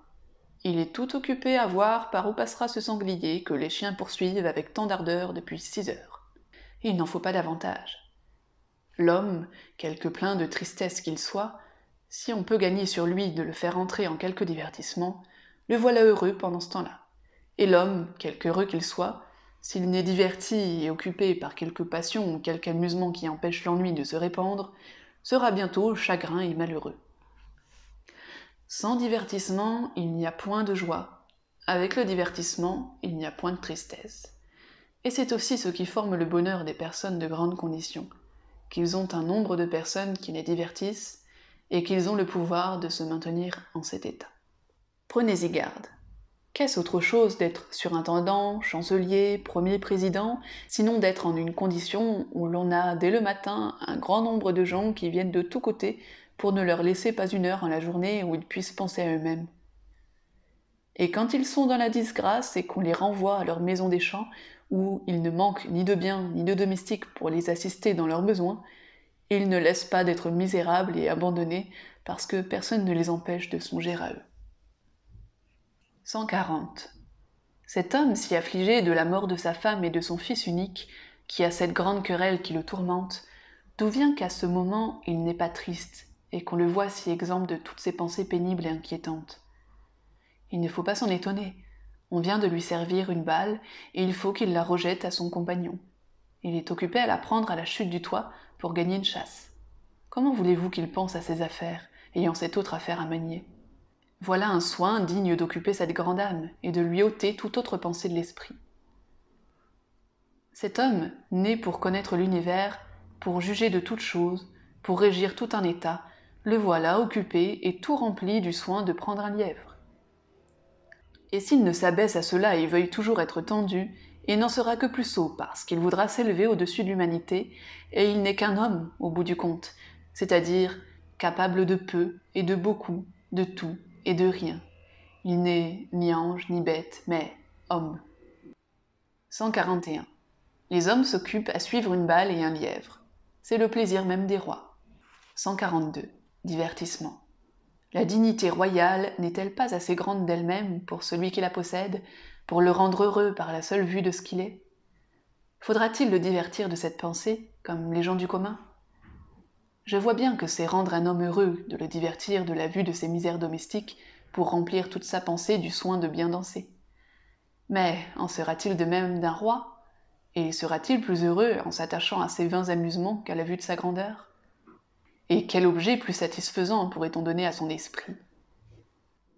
Il est tout occupé à voir par où passera ce sanglier que les chiens poursuivent avec tant d'ardeur depuis six heures. Il n'en faut pas davantage. L'homme, quelque plein de tristesse qu'il soit, si on peut gagner sur lui de le faire entrer en quelque divertissement, le voilà heureux pendant ce temps-là. Et l'homme, quelque heureux qu'il soit, s'il n'est diverti et occupé par quelque passion ou quelque amusement qui empêche l'ennui de se répandre, sera bientôt chagrin et malheureux. Sans divertissement, il n'y a point de joie. Avec le divertissement, il n'y a point de tristesse. Et c'est aussi ce qui forme le bonheur des personnes de grandes conditions, qu'ils ont un nombre de personnes qui les divertissent et qu'ils ont le pouvoir de se maintenir en cet état. Prenez-y garde. Qu'est-ce autre chose d'être surintendant, chancelier, premier président, sinon d'être en une condition où l'on a dès le matin un grand nombre de gens qui viennent de tous côtés pour ne leur laisser pas une heure en la journée où ils puissent penser à eux-mêmes Et quand ils sont dans la disgrâce et qu'on les renvoie à leur maison des champs, où il ne manque ni de biens ni de domestiques pour les assister dans leurs besoins, ils ne laissent pas d'être misérables et abandonnés parce que personne ne les empêche de songer à eux. 140. Cet homme, si affligé de la mort de sa femme et de son fils unique, qui a cette grande querelle qui le tourmente, d'où vient qu'à ce moment il n'est pas triste, et qu'on le voit si exempt de toutes ses pensées pénibles et inquiétantes. Il ne faut pas s'en étonner. On vient de lui servir une balle, et il faut qu'il la rejette à son compagnon. Il est occupé à la prendre à la chute du toit pour gagner une chasse. Comment voulez-vous qu'il pense à ses affaires, ayant cette autre affaire à manier voilà un soin digne d'occuper cette grande âme et de lui ôter toute autre pensée de l'esprit. Cet homme, né pour connaître l'univers, pour juger de toutes choses, pour régir tout un état, le voilà occupé et tout rempli du soin de prendre un lièvre. Et s'il ne s'abaisse à cela et veuille toujours être tendu, il n'en sera que plus sot parce qu'il voudra s'élever au-dessus de l'humanité, et il n'est qu'un homme au bout du compte, c'est-à-dire capable de peu et de beaucoup, de tout et de rien. Il n'est ni ange ni bête, mais homme. 141. Les hommes s'occupent à suivre une balle et un lièvre. C'est le plaisir même des rois. 142. Divertissement. La dignité royale n'est-elle pas assez grande d'elle-même pour celui qui la possède, pour le rendre heureux par la seule vue de ce qu'il est Faudra-t-il le divertir de cette pensée, comme les gens du commun je vois bien que c'est rendre un homme heureux de le divertir de la vue de ses misères domestiques pour remplir toute sa pensée du soin de bien danser. Mais en sera-t-il de même d'un roi Et sera-t-il plus heureux en s'attachant à ses vains amusements qu'à la vue de sa grandeur Et quel objet plus satisfaisant pourrait-on donner à son esprit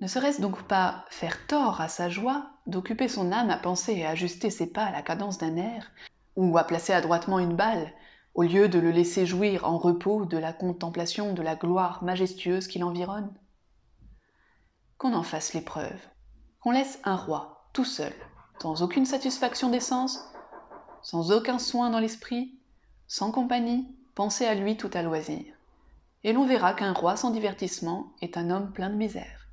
Ne serait-ce donc pas faire tort à sa joie d'occuper son âme à penser et à ajuster ses pas à la cadence d'un air, ou à placer adroitement une balle, au lieu de le laisser jouir en repos de la contemplation de la gloire majestueuse qui l'environne Qu'on en fasse l'épreuve, qu'on laisse un roi tout seul, sans aucune satisfaction des sens, sans aucun soin dans l'esprit, sans compagnie, penser à lui tout à loisir. Et l'on verra qu'un roi sans divertissement est un homme plein de misère.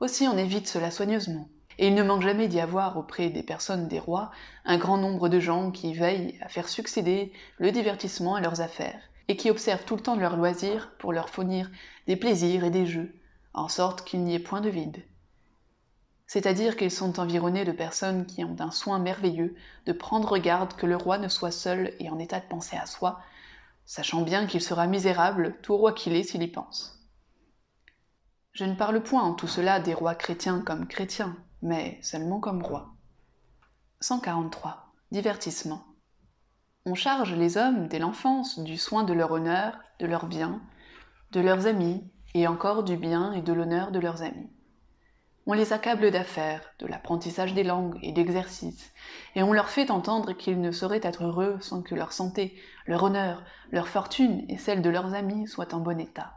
Aussi on évite cela soigneusement, et il ne manque jamais d'y avoir auprès des personnes des rois un grand nombre de gens qui veillent à faire succéder le divertissement à leurs affaires, et qui observent tout le temps leurs loisirs pour leur fournir des plaisirs et des jeux, en sorte qu'il n'y ait point de vide. C'est-à-dire qu'ils sont environnés de personnes qui ont d'un soin merveilleux de prendre garde que le roi ne soit seul et en état de penser à soi, sachant bien qu'il sera misérable, tout roi qu'il est s'il y pense. Je ne parle point en tout cela des rois chrétiens comme chrétiens, mais seulement comme roi. 143. Divertissement. On charge les hommes dès l'enfance du soin de leur honneur, de leur bien, de leurs amis, et encore du bien et de l'honneur de leurs amis. On les accable d'affaires, de l'apprentissage des langues et d'exercices, et on leur fait entendre qu'ils ne sauraient être heureux sans que leur santé, leur honneur, leur fortune et celle de leurs amis soient en bon état,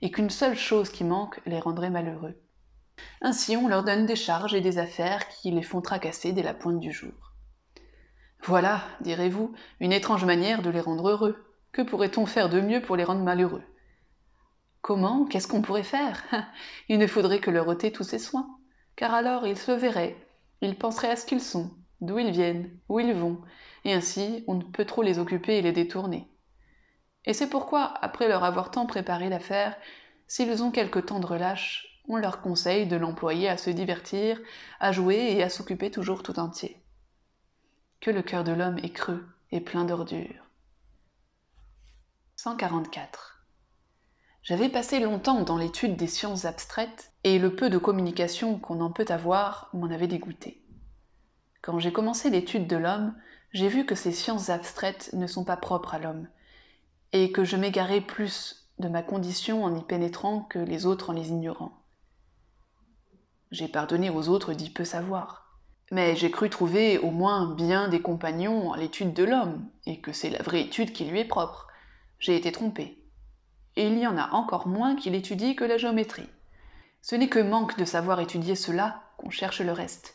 et qu'une seule chose qui manque les rendrait malheureux, ainsi, on leur donne des charges et des affaires qui les font tracasser dès la pointe du jour. Voilà, direz-vous, une étrange manière de les rendre heureux. Que pourrait-on faire de mieux pour les rendre malheureux Comment Qu'est-ce qu'on pourrait faire Il ne faudrait que leur ôter tous ces soins, car alors ils se verraient, ils penseraient à ce qu'ils sont, d'où ils viennent, où ils vont, et ainsi on ne peut trop les occuper et les détourner. Et c'est pourquoi, après leur avoir tant préparé l'affaire, s'ils ont quelque temps de relâche, leur conseille de l'employer à se divertir, à jouer et à s'occuper toujours tout entier. Que le cœur de l'homme est creux et plein d'ordures. 144. J'avais passé longtemps dans l'étude des sciences abstraites et le peu de communication qu'on en peut avoir m'en avait dégoûté. Quand j'ai commencé l'étude de l'homme, j'ai vu que ces sciences abstraites ne sont pas propres à l'homme, et que je m'égarais plus de ma condition en y pénétrant que les autres en les ignorant. J'ai pardonné aux autres d'y peu savoir. Mais j'ai cru trouver au moins bien des compagnons à l'étude de l'homme, et que c'est la vraie étude qui lui est propre. J'ai été trompé. Et il y en a encore moins qui l'étudient que la géométrie. Ce n'est que manque de savoir étudier cela qu'on cherche le reste.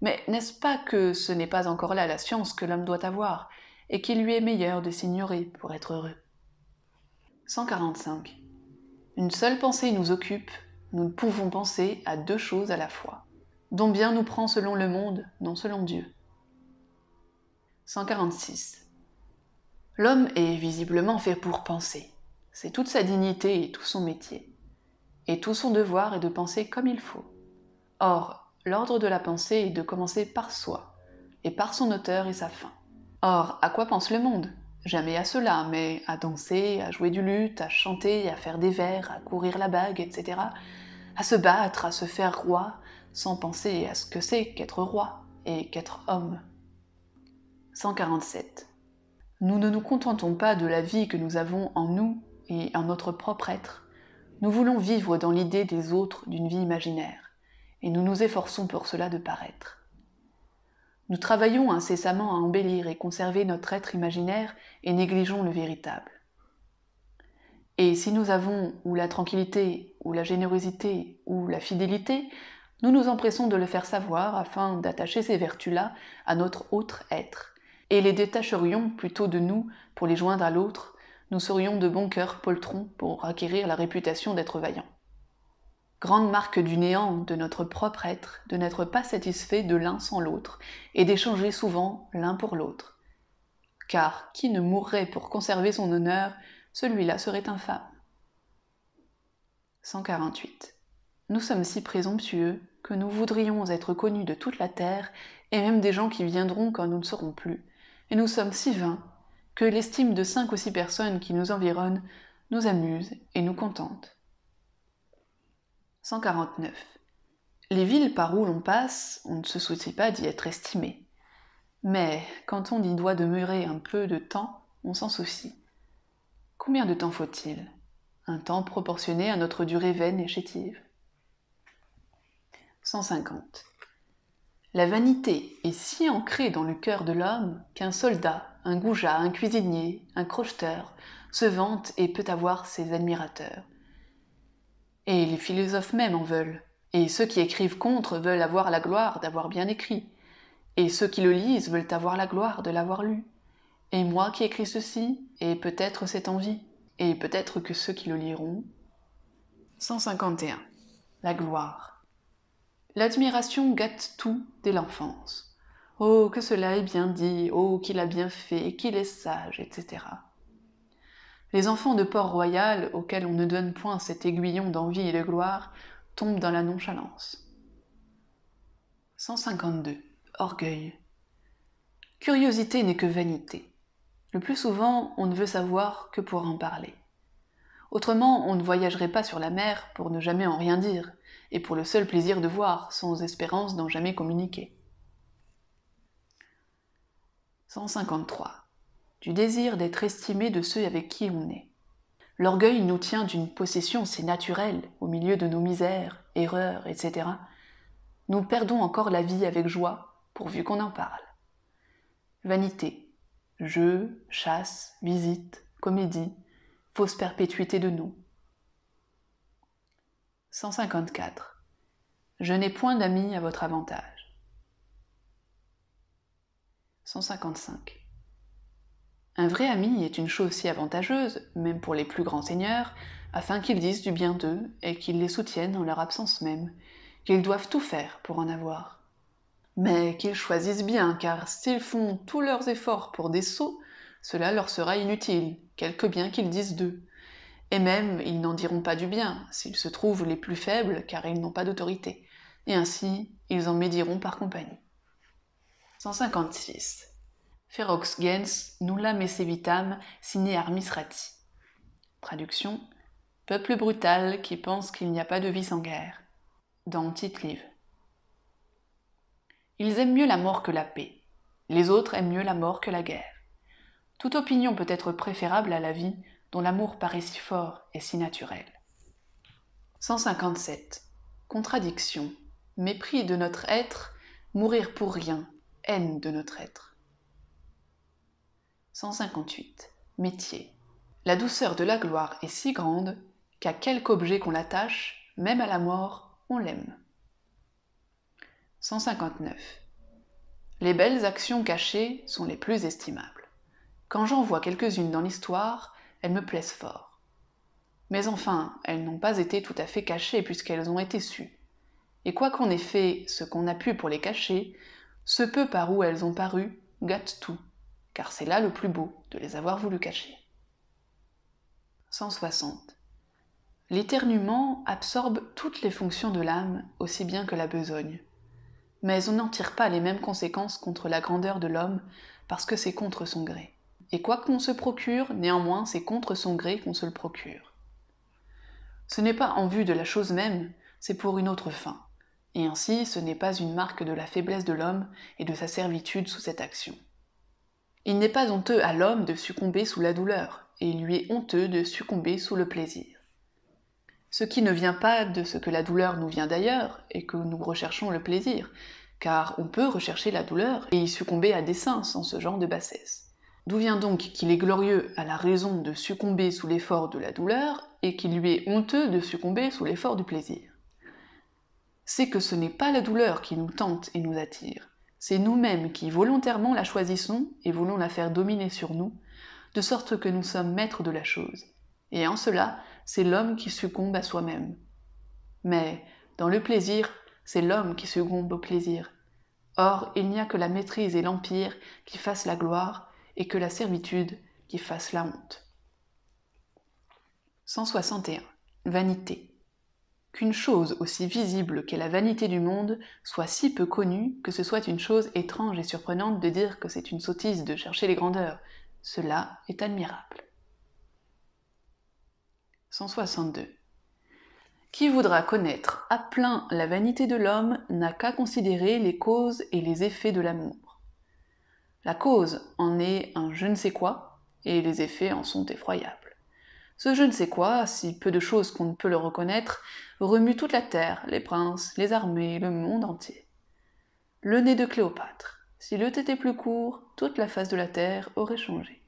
Mais n'est-ce pas que ce n'est pas encore là la science que l'homme doit avoir, et qu'il lui est meilleur de s'ignorer pour être heureux 145. Une seule pensée nous occupe, nous ne pouvons penser à deux choses à la fois, dont bien nous prend selon le monde, non selon Dieu. 146. L'homme est visiblement fait pour penser. C'est toute sa dignité et tout son métier. Et tout son devoir est de penser comme il faut. Or, l'ordre de la pensée est de commencer par soi, et par son auteur et sa fin. Or, à quoi pense le monde Jamais à cela, mais à danser, à jouer du luth, à chanter, à faire des vers, à courir la bague, etc. À se battre, à se faire roi, sans penser à ce que c'est qu'être roi et qu'être homme. 147. Nous ne nous contentons pas de la vie que nous avons en nous et en notre propre être. Nous voulons vivre dans l'idée des autres d'une vie imaginaire, et nous nous efforçons pour cela de paraître. Nous travaillons incessamment à embellir et conserver notre être imaginaire et négligeons le véritable. Et si nous avons ou la tranquillité, ou la générosité, ou la fidélité, nous nous empressons de le faire savoir afin d'attacher ces vertus-là à notre autre être, et les détacherions plutôt de nous pour les joindre à l'autre, nous serions de bon cœur poltrons pour acquérir la réputation d'être vaillants. Grande marque du néant, de notre propre être, de n'être pas satisfait de l'un sans l'autre, et d'échanger souvent l'un pour l'autre. Car qui ne mourrait pour conserver son honneur, celui-là serait infâme. 148. Nous sommes si présomptueux que nous voudrions être connus de toute la terre, et même des gens qui viendront quand nous ne serons plus, et nous sommes si vains que l'estime de cinq ou six personnes qui nous environnent nous amuse et nous contente. 149. Les villes par où l'on passe, on ne se soucie pas d'y être estimé. Mais quand on y doit demeurer un peu de temps, on s'en soucie. Combien de temps faut-il Un temps proportionné à notre durée vaine et chétive. 150. La vanité est si ancrée dans le cœur de l'homme qu'un soldat, un goujat, un cuisinier, un crocheteur se vante et peut avoir ses admirateurs. Et les philosophes même en veulent. Et ceux qui écrivent contre veulent avoir la gloire d'avoir bien écrit. Et ceux qui le lisent veulent avoir la gloire de l'avoir lu. Et moi qui écris ceci, et peut-être cette envie, et peut-être que ceux qui le liront. 151. La gloire. L'admiration gâte tout dès l'enfance. Oh, que cela est bien dit, oh, qu'il a bien fait, qu'il est sage, etc. Les enfants de Port-Royal, auxquels on ne donne point cet aiguillon d'envie et de gloire, tombent dans la nonchalance. 152. Orgueil. Curiosité n'est que vanité. Le plus souvent, on ne veut savoir que pour en parler. Autrement, on ne voyagerait pas sur la mer pour ne jamais en rien dire, et pour le seul plaisir de voir, sans espérance d'en jamais communiquer. 153 du désir d'être estimé de ceux avec qui on est. L'orgueil nous tient d'une possession, si naturelle au milieu de nos misères, erreurs, etc. Nous perdons encore la vie avec joie, pourvu qu'on en parle. Vanité, jeu, chasse, visite, comédie, fausse perpétuité de nous. 154. Je n'ai point d'amis à votre avantage. 155. Un vrai ami est une chose si avantageuse, même pour les plus grands seigneurs, afin qu'ils disent du bien d'eux et qu'ils les soutiennent en leur absence même, qu'ils doivent tout faire pour en avoir. Mais qu'ils choisissent bien, car s'ils font tous leurs efforts pour des sots, cela leur sera inutile, quelque bien qu'ils disent d'eux. Et même, ils n'en diront pas du bien, s'ils se trouvent les plus faibles, car ils n'ont pas d'autorité. Et ainsi, ils en médiront par compagnie. 156. Ferox gens nulla messevitam sine Rati Traduction Peuple brutal qui pense qu'il n'y a pas de vie sans guerre. Dans Tite Live. Ils aiment mieux la mort que la paix. Les autres aiment mieux la mort que la guerre. Toute opinion peut être préférable à la vie dont l'amour paraît si fort et si naturel. 157. Contradiction. Mépris de notre être, mourir pour rien, haine de notre être. 158. Métier. La douceur de la gloire est si grande qu'à quelque objet qu'on l'attache, même à la mort, on l'aime. 159. Les belles actions cachées sont les plus estimables. Quand j'en vois quelques-unes dans l'histoire, elles me plaisent fort. Mais enfin, elles n'ont pas été tout à fait cachées puisqu'elles ont été sues. Et quoi ait fait ce qu'on a pu pour les cacher, ce peu par où elles ont paru gâte tout car c'est là le plus beau de les avoir voulu cacher. 160. L'éternuement absorbe toutes les fonctions de l'âme, aussi bien que la besogne. Mais on n'en tire pas les mêmes conséquences contre la grandeur de l'homme, parce que c'est contre son gré. Et quoi qu'on se procure, néanmoins, c'est contre son gré qu'on se le procure. Ce n'est pas en vue de la chose même, c'est pour une autre fin. Et ainsi, ce n'est pas une marque de la faiblesse de l'homme et de sa servitude sous cette action. Il n'est pas honteux à l'homme de succomber sous la douleur, et il lui est honteux de succomber sous le plaisir. Ce qui ne vient pas de ce que la douleur nous vient d'ailleurs, et que nous recherchons le plaisir, car on peut rechercher la douleur et y succomber à dessein sans ce genre de bassesse. D'où vient donc qu'il est glorieux à la raison de succomber sous l'effort de la douleur, et qu'il lui est honteux de succomber sous l'effort du plaisir C'est que ce n'est pas la douleur qui nous tente et nous attire, c'est nous-mêmes qui volontairement la choisissons et voulons la faire dominer sur nous, de sorte que nous sommes maîtres de la chose. Et en cela, c'est l'homme qui succombe à soi-même. Mais, dans le plaisir, c'est l'homme qui succombe au plaisir. Or, il n'y a que la maîtrise et l'empire qui fassent la gloire, et que la servitude qui fasse la honte. 161. Vanité qu'une chose aussi visible qu'est la vanité du monde soit si peu connue que ce soit une chose étrange et surprenante de dire que c'est une sottise de chercher les grandeurs. Cela est admirable. 162. Qui voudra connaître à plein la vanité de l'homme n'a qu'à considérer les causes et les effets de l'amour. La cause en est un je ne sais quoi, et les effets en sont effroyables. Ce je ne sais quoi, si peu de choses qu'on ne peut le reconnaître, remue toute la terre, les princes, les armées, le monde entier. Le nez de Cléopâtre. Si eût était plus court, toute la face de la terre aurait changé.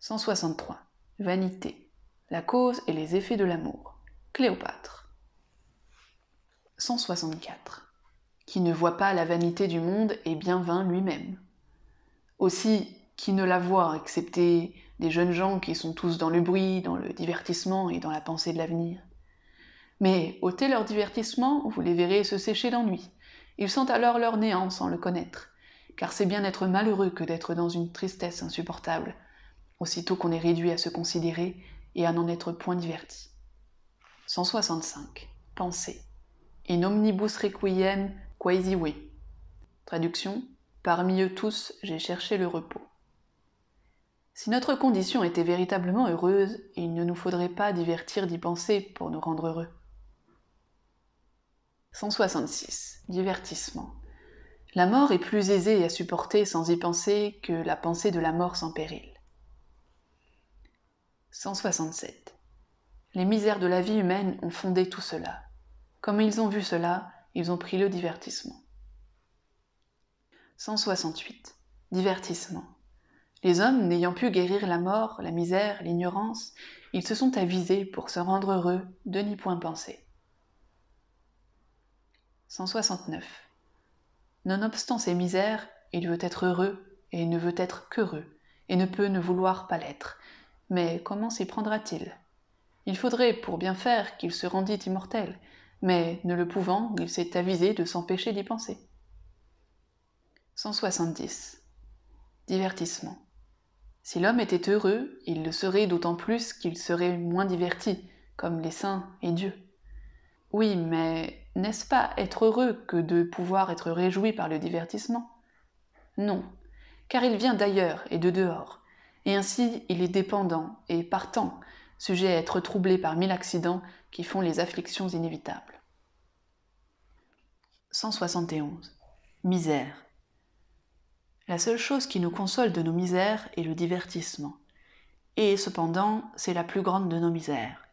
163. Vanité. La cause et les effets de l'amour. Cléopâtre. 164. Qui ne voit pas la vanité du monde est bien vain lui-même. Aussi, qui ne la voit, excepté des jeunes gens qui sont tous dans le bruit, dans le divertissement et dans la pensée de l'avenir. Mais ôtez leur divertissement, vous les verrez se sécher d'ennui. Ils sentent alors leur néant sans le connaître, car c'est bien être malheureux que d'être dans une tristesse insupportable, aussitôt qu'on est réduit à se considérer et à n'en être point diverti. 165. Pensée. In omnibus requiem we. Traduction. Parmi eux tous, j'ai cherché le repos. Si notre condition était véritablement heureuse, il ne nous faudrait pas divertir d'y penser pour nous rendre heureux. 166. Divertissement. La mort est plus aisée à supporter sans y penser que la pensée de la mort sans péril. 167. Les misères de la vie humaine ont fondé tout cela. Comme ils ont vu cela, ils ont pris le divertissement. 168. Divertissement. Les hommes, n'ayant pu guérir la mort, la misère, l'ignorance, ils se sont avisés pour se rendre heureux de n'y point penser. 169. Nonobstant ces misères, il veut être heureux et ne veut être qu'heureux, et ne peut ne vouloir pas l'être. Mais comment s'y prendra-t-il Il faudrait, pour bien faire, qu'il se rendît immortel, mais ne le pouvant, il s'est avisé de s'empêcher d'y penser. 170. Divertissement. Si l'homme était heureux, il le serait d'autant plus qu'il serait moins diverti, comme les saints et Dieu. Oui, mais n'est-ce pas être heureux que de pouvoir être réjoui par le divertissement Non, car il vient d'ailleurs et de dehors, et ainsi il est dépendant et partant, sujet à être troublé par mille accidents qui font les afflictions inévitables. 171. Misère. La seule chose qui nous console de nos misères est le divertissement. Et cependant, c'est la plus grande de nos misères,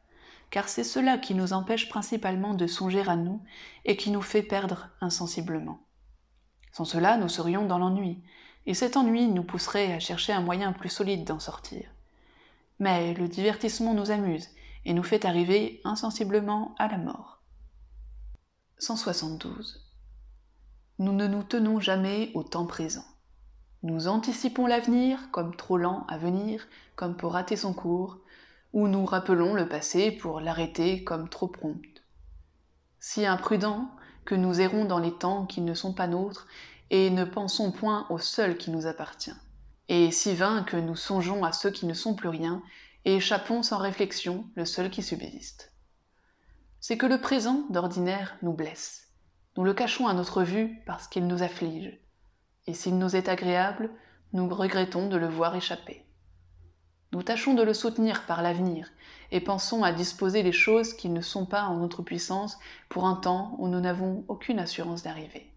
car c'est cela qui nous empêche principalement de songer à nous et qui nous fait perdre insensiblement. Sans cela, nous serions dans l'ennui, et cet ennui nous pousserait à chercher un moyen plus solide d'en sortir. Mais le divertissement nous amuse et nous fait arriver insensiblement à la mort. 172. Nous ne nous tenons jamais au temps présent. Nous anticipons l'avenir comme trop lent à venir, comme pour rater son cours, ou nous rappelons le passé pour l'arrêter comme trop prompt. Si imprudents que nous errons dans les temps qui ne sont pas nôtres et ne pensons point au seul qui nous appartient. Et si vains que nous songeons à ceux qui ne sont plus rien et échappons sans réflexion le seul qui subsiste. C'est que le présent, d'ordinaire, nous blesse. Nous le cachons à notre vue parce qu'il nous afflige et s'il nous est agréable, nous regrettons de le voir échapper. Nous tâchons de le soutenir par l'avenir et pensons à disposer les choses qui ne sont pas en notre puissance pour un temps où nous n'avons aucune assurance d'arriver.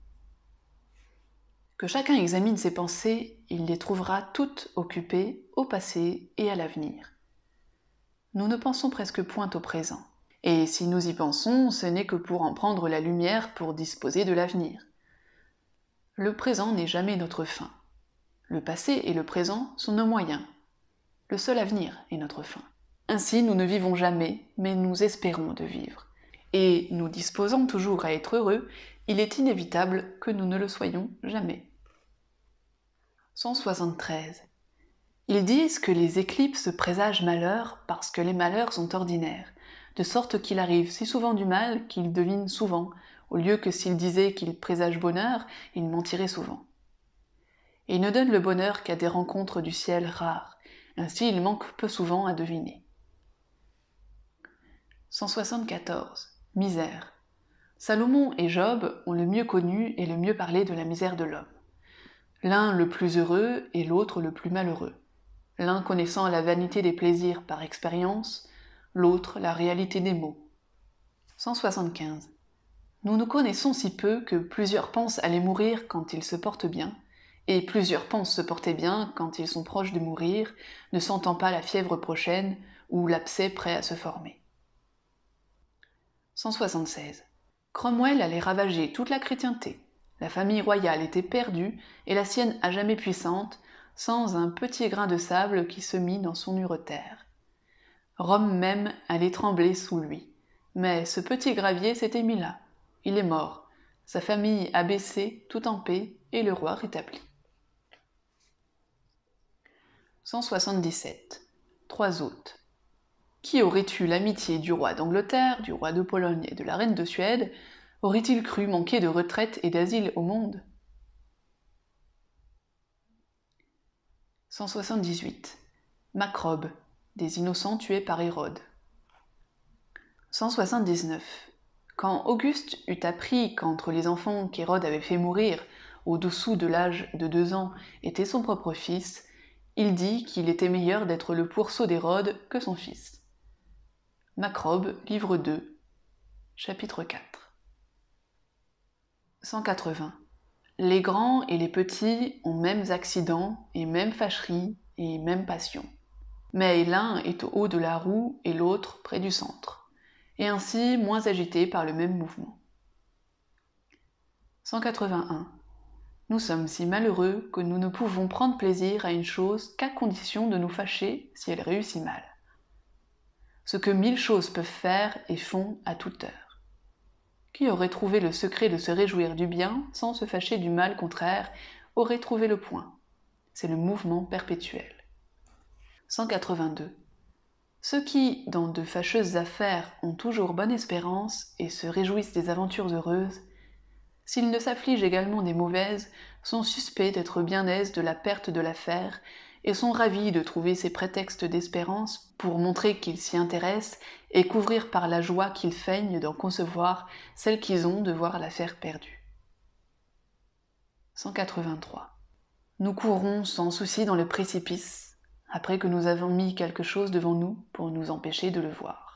Que chacun examine ses pensées, il les trouvera toutes occupées au passé et à l'avenir. Nous ne pensons presque point au présent, et si nous y pensons, ce n'est que pour en prendre la lumière pour disposer de l'avenir. Le présent n'est jamais notre fin. Le passé et le présent sont nos moyens. Le seul avenir est notre fin. Ainsi, nous ne vivons jamais, mais nous espérons de vivre. Et nous disposons toujours à être heureux, il est inévitable que nous ne le soyons jamais. 173. Ils disent que les éclipses présagent malheur parce que les malheurs sont ordinaires, de sorte qu'il arrive si souvent du mal qu'ils devinent souvent, au lieu que s'il disait qu'il présage bonheur, il mentirait souvent. Et il ne donne le bonheur qu'à des rencontres du ciel rares, ainsi il manque peu souvent à deviner. 174. Misère. Salomon et Job ont le mieux connu et le mieux parlé de la misère de l'homme. L'un le plus heureux et l'autre le plus malheureux. L'un connaissant la vanité des plaisirs par expérience, l'autre la réalité des maux. 175. Nous nous connaissons si peu que plusieurs pensent aller mourir quand ils se portent bien, et plusieurs pensent se porter bien quand ils sont proches de mourir, ne sentant pas la fièvre prochaine ou l'abcès prêt à se former. 176. Cromwell allait ravager toute la chrétienté. La famille royale était perdue et la sienne à jamais puissante, sans un petit grain de sable qui se mit dans son ureter. Rome même allait trembler sous lui. Mais ce petit gravier s'était mis là, il est mort, sa famille abaissée, tout en paix, et le roi rétabli. 177. Trois hôtes Qui aurait eu l'amitié du roi d'Angleterre, du roi de Pologne et de la reine de Suède aurait-il cru manquer de retraite et d'asile au monde 178. Macrobe, des innocents tués par Hérode. 179. Quand Auguste eut appris qu'entre les enfants qu'Hérode avait fait mourir au-dessous de l'âge de deux ans était son propre fils, il dit qu'il était meilleur d'être le pourceau d'Hérode que son fils. Macrobe, livre 2, chapitre 4. 180. Les grands et les petits ont mêmes accidents et mêmes fâcheries et mêmes passions. Mais l'un est au haut de la roue et l'autre près du centre et ainsi moins agité par le même mouvement. 181. Nous sommes si malheureux que nous ne pouvons prendre plaisir à une chose qu'à condition de nous fâcher si elle réussit mal. Ce que mille choses peuvent faire et font à toute heure. Qui aurait trouvé le secret de se réjouir du bien sans se fâcher du mal contraire aurait trouvé le point. C'est le mouvement perpétuel. 182. Ceux qui, dans de fâcheuses affaires, ont toujours bonne espérance et se réjouissent des aventures heureuses, s'ils ne s'affligent également des mauvaises, sont suspects d'être bien aises de la perte de l'affaire et sont ravis de trouver ces prétextes d'espérance pour montrer qu'ils s'y intéressent et couvrir par la joie qu'ils feignent d'en concevoir celle qu'ils ont de voir l'affaire perdue. 183. Nous courons sans souci dans le précipice après que nous avons mis quelque chose devant nous pour nous empêcher de le voir.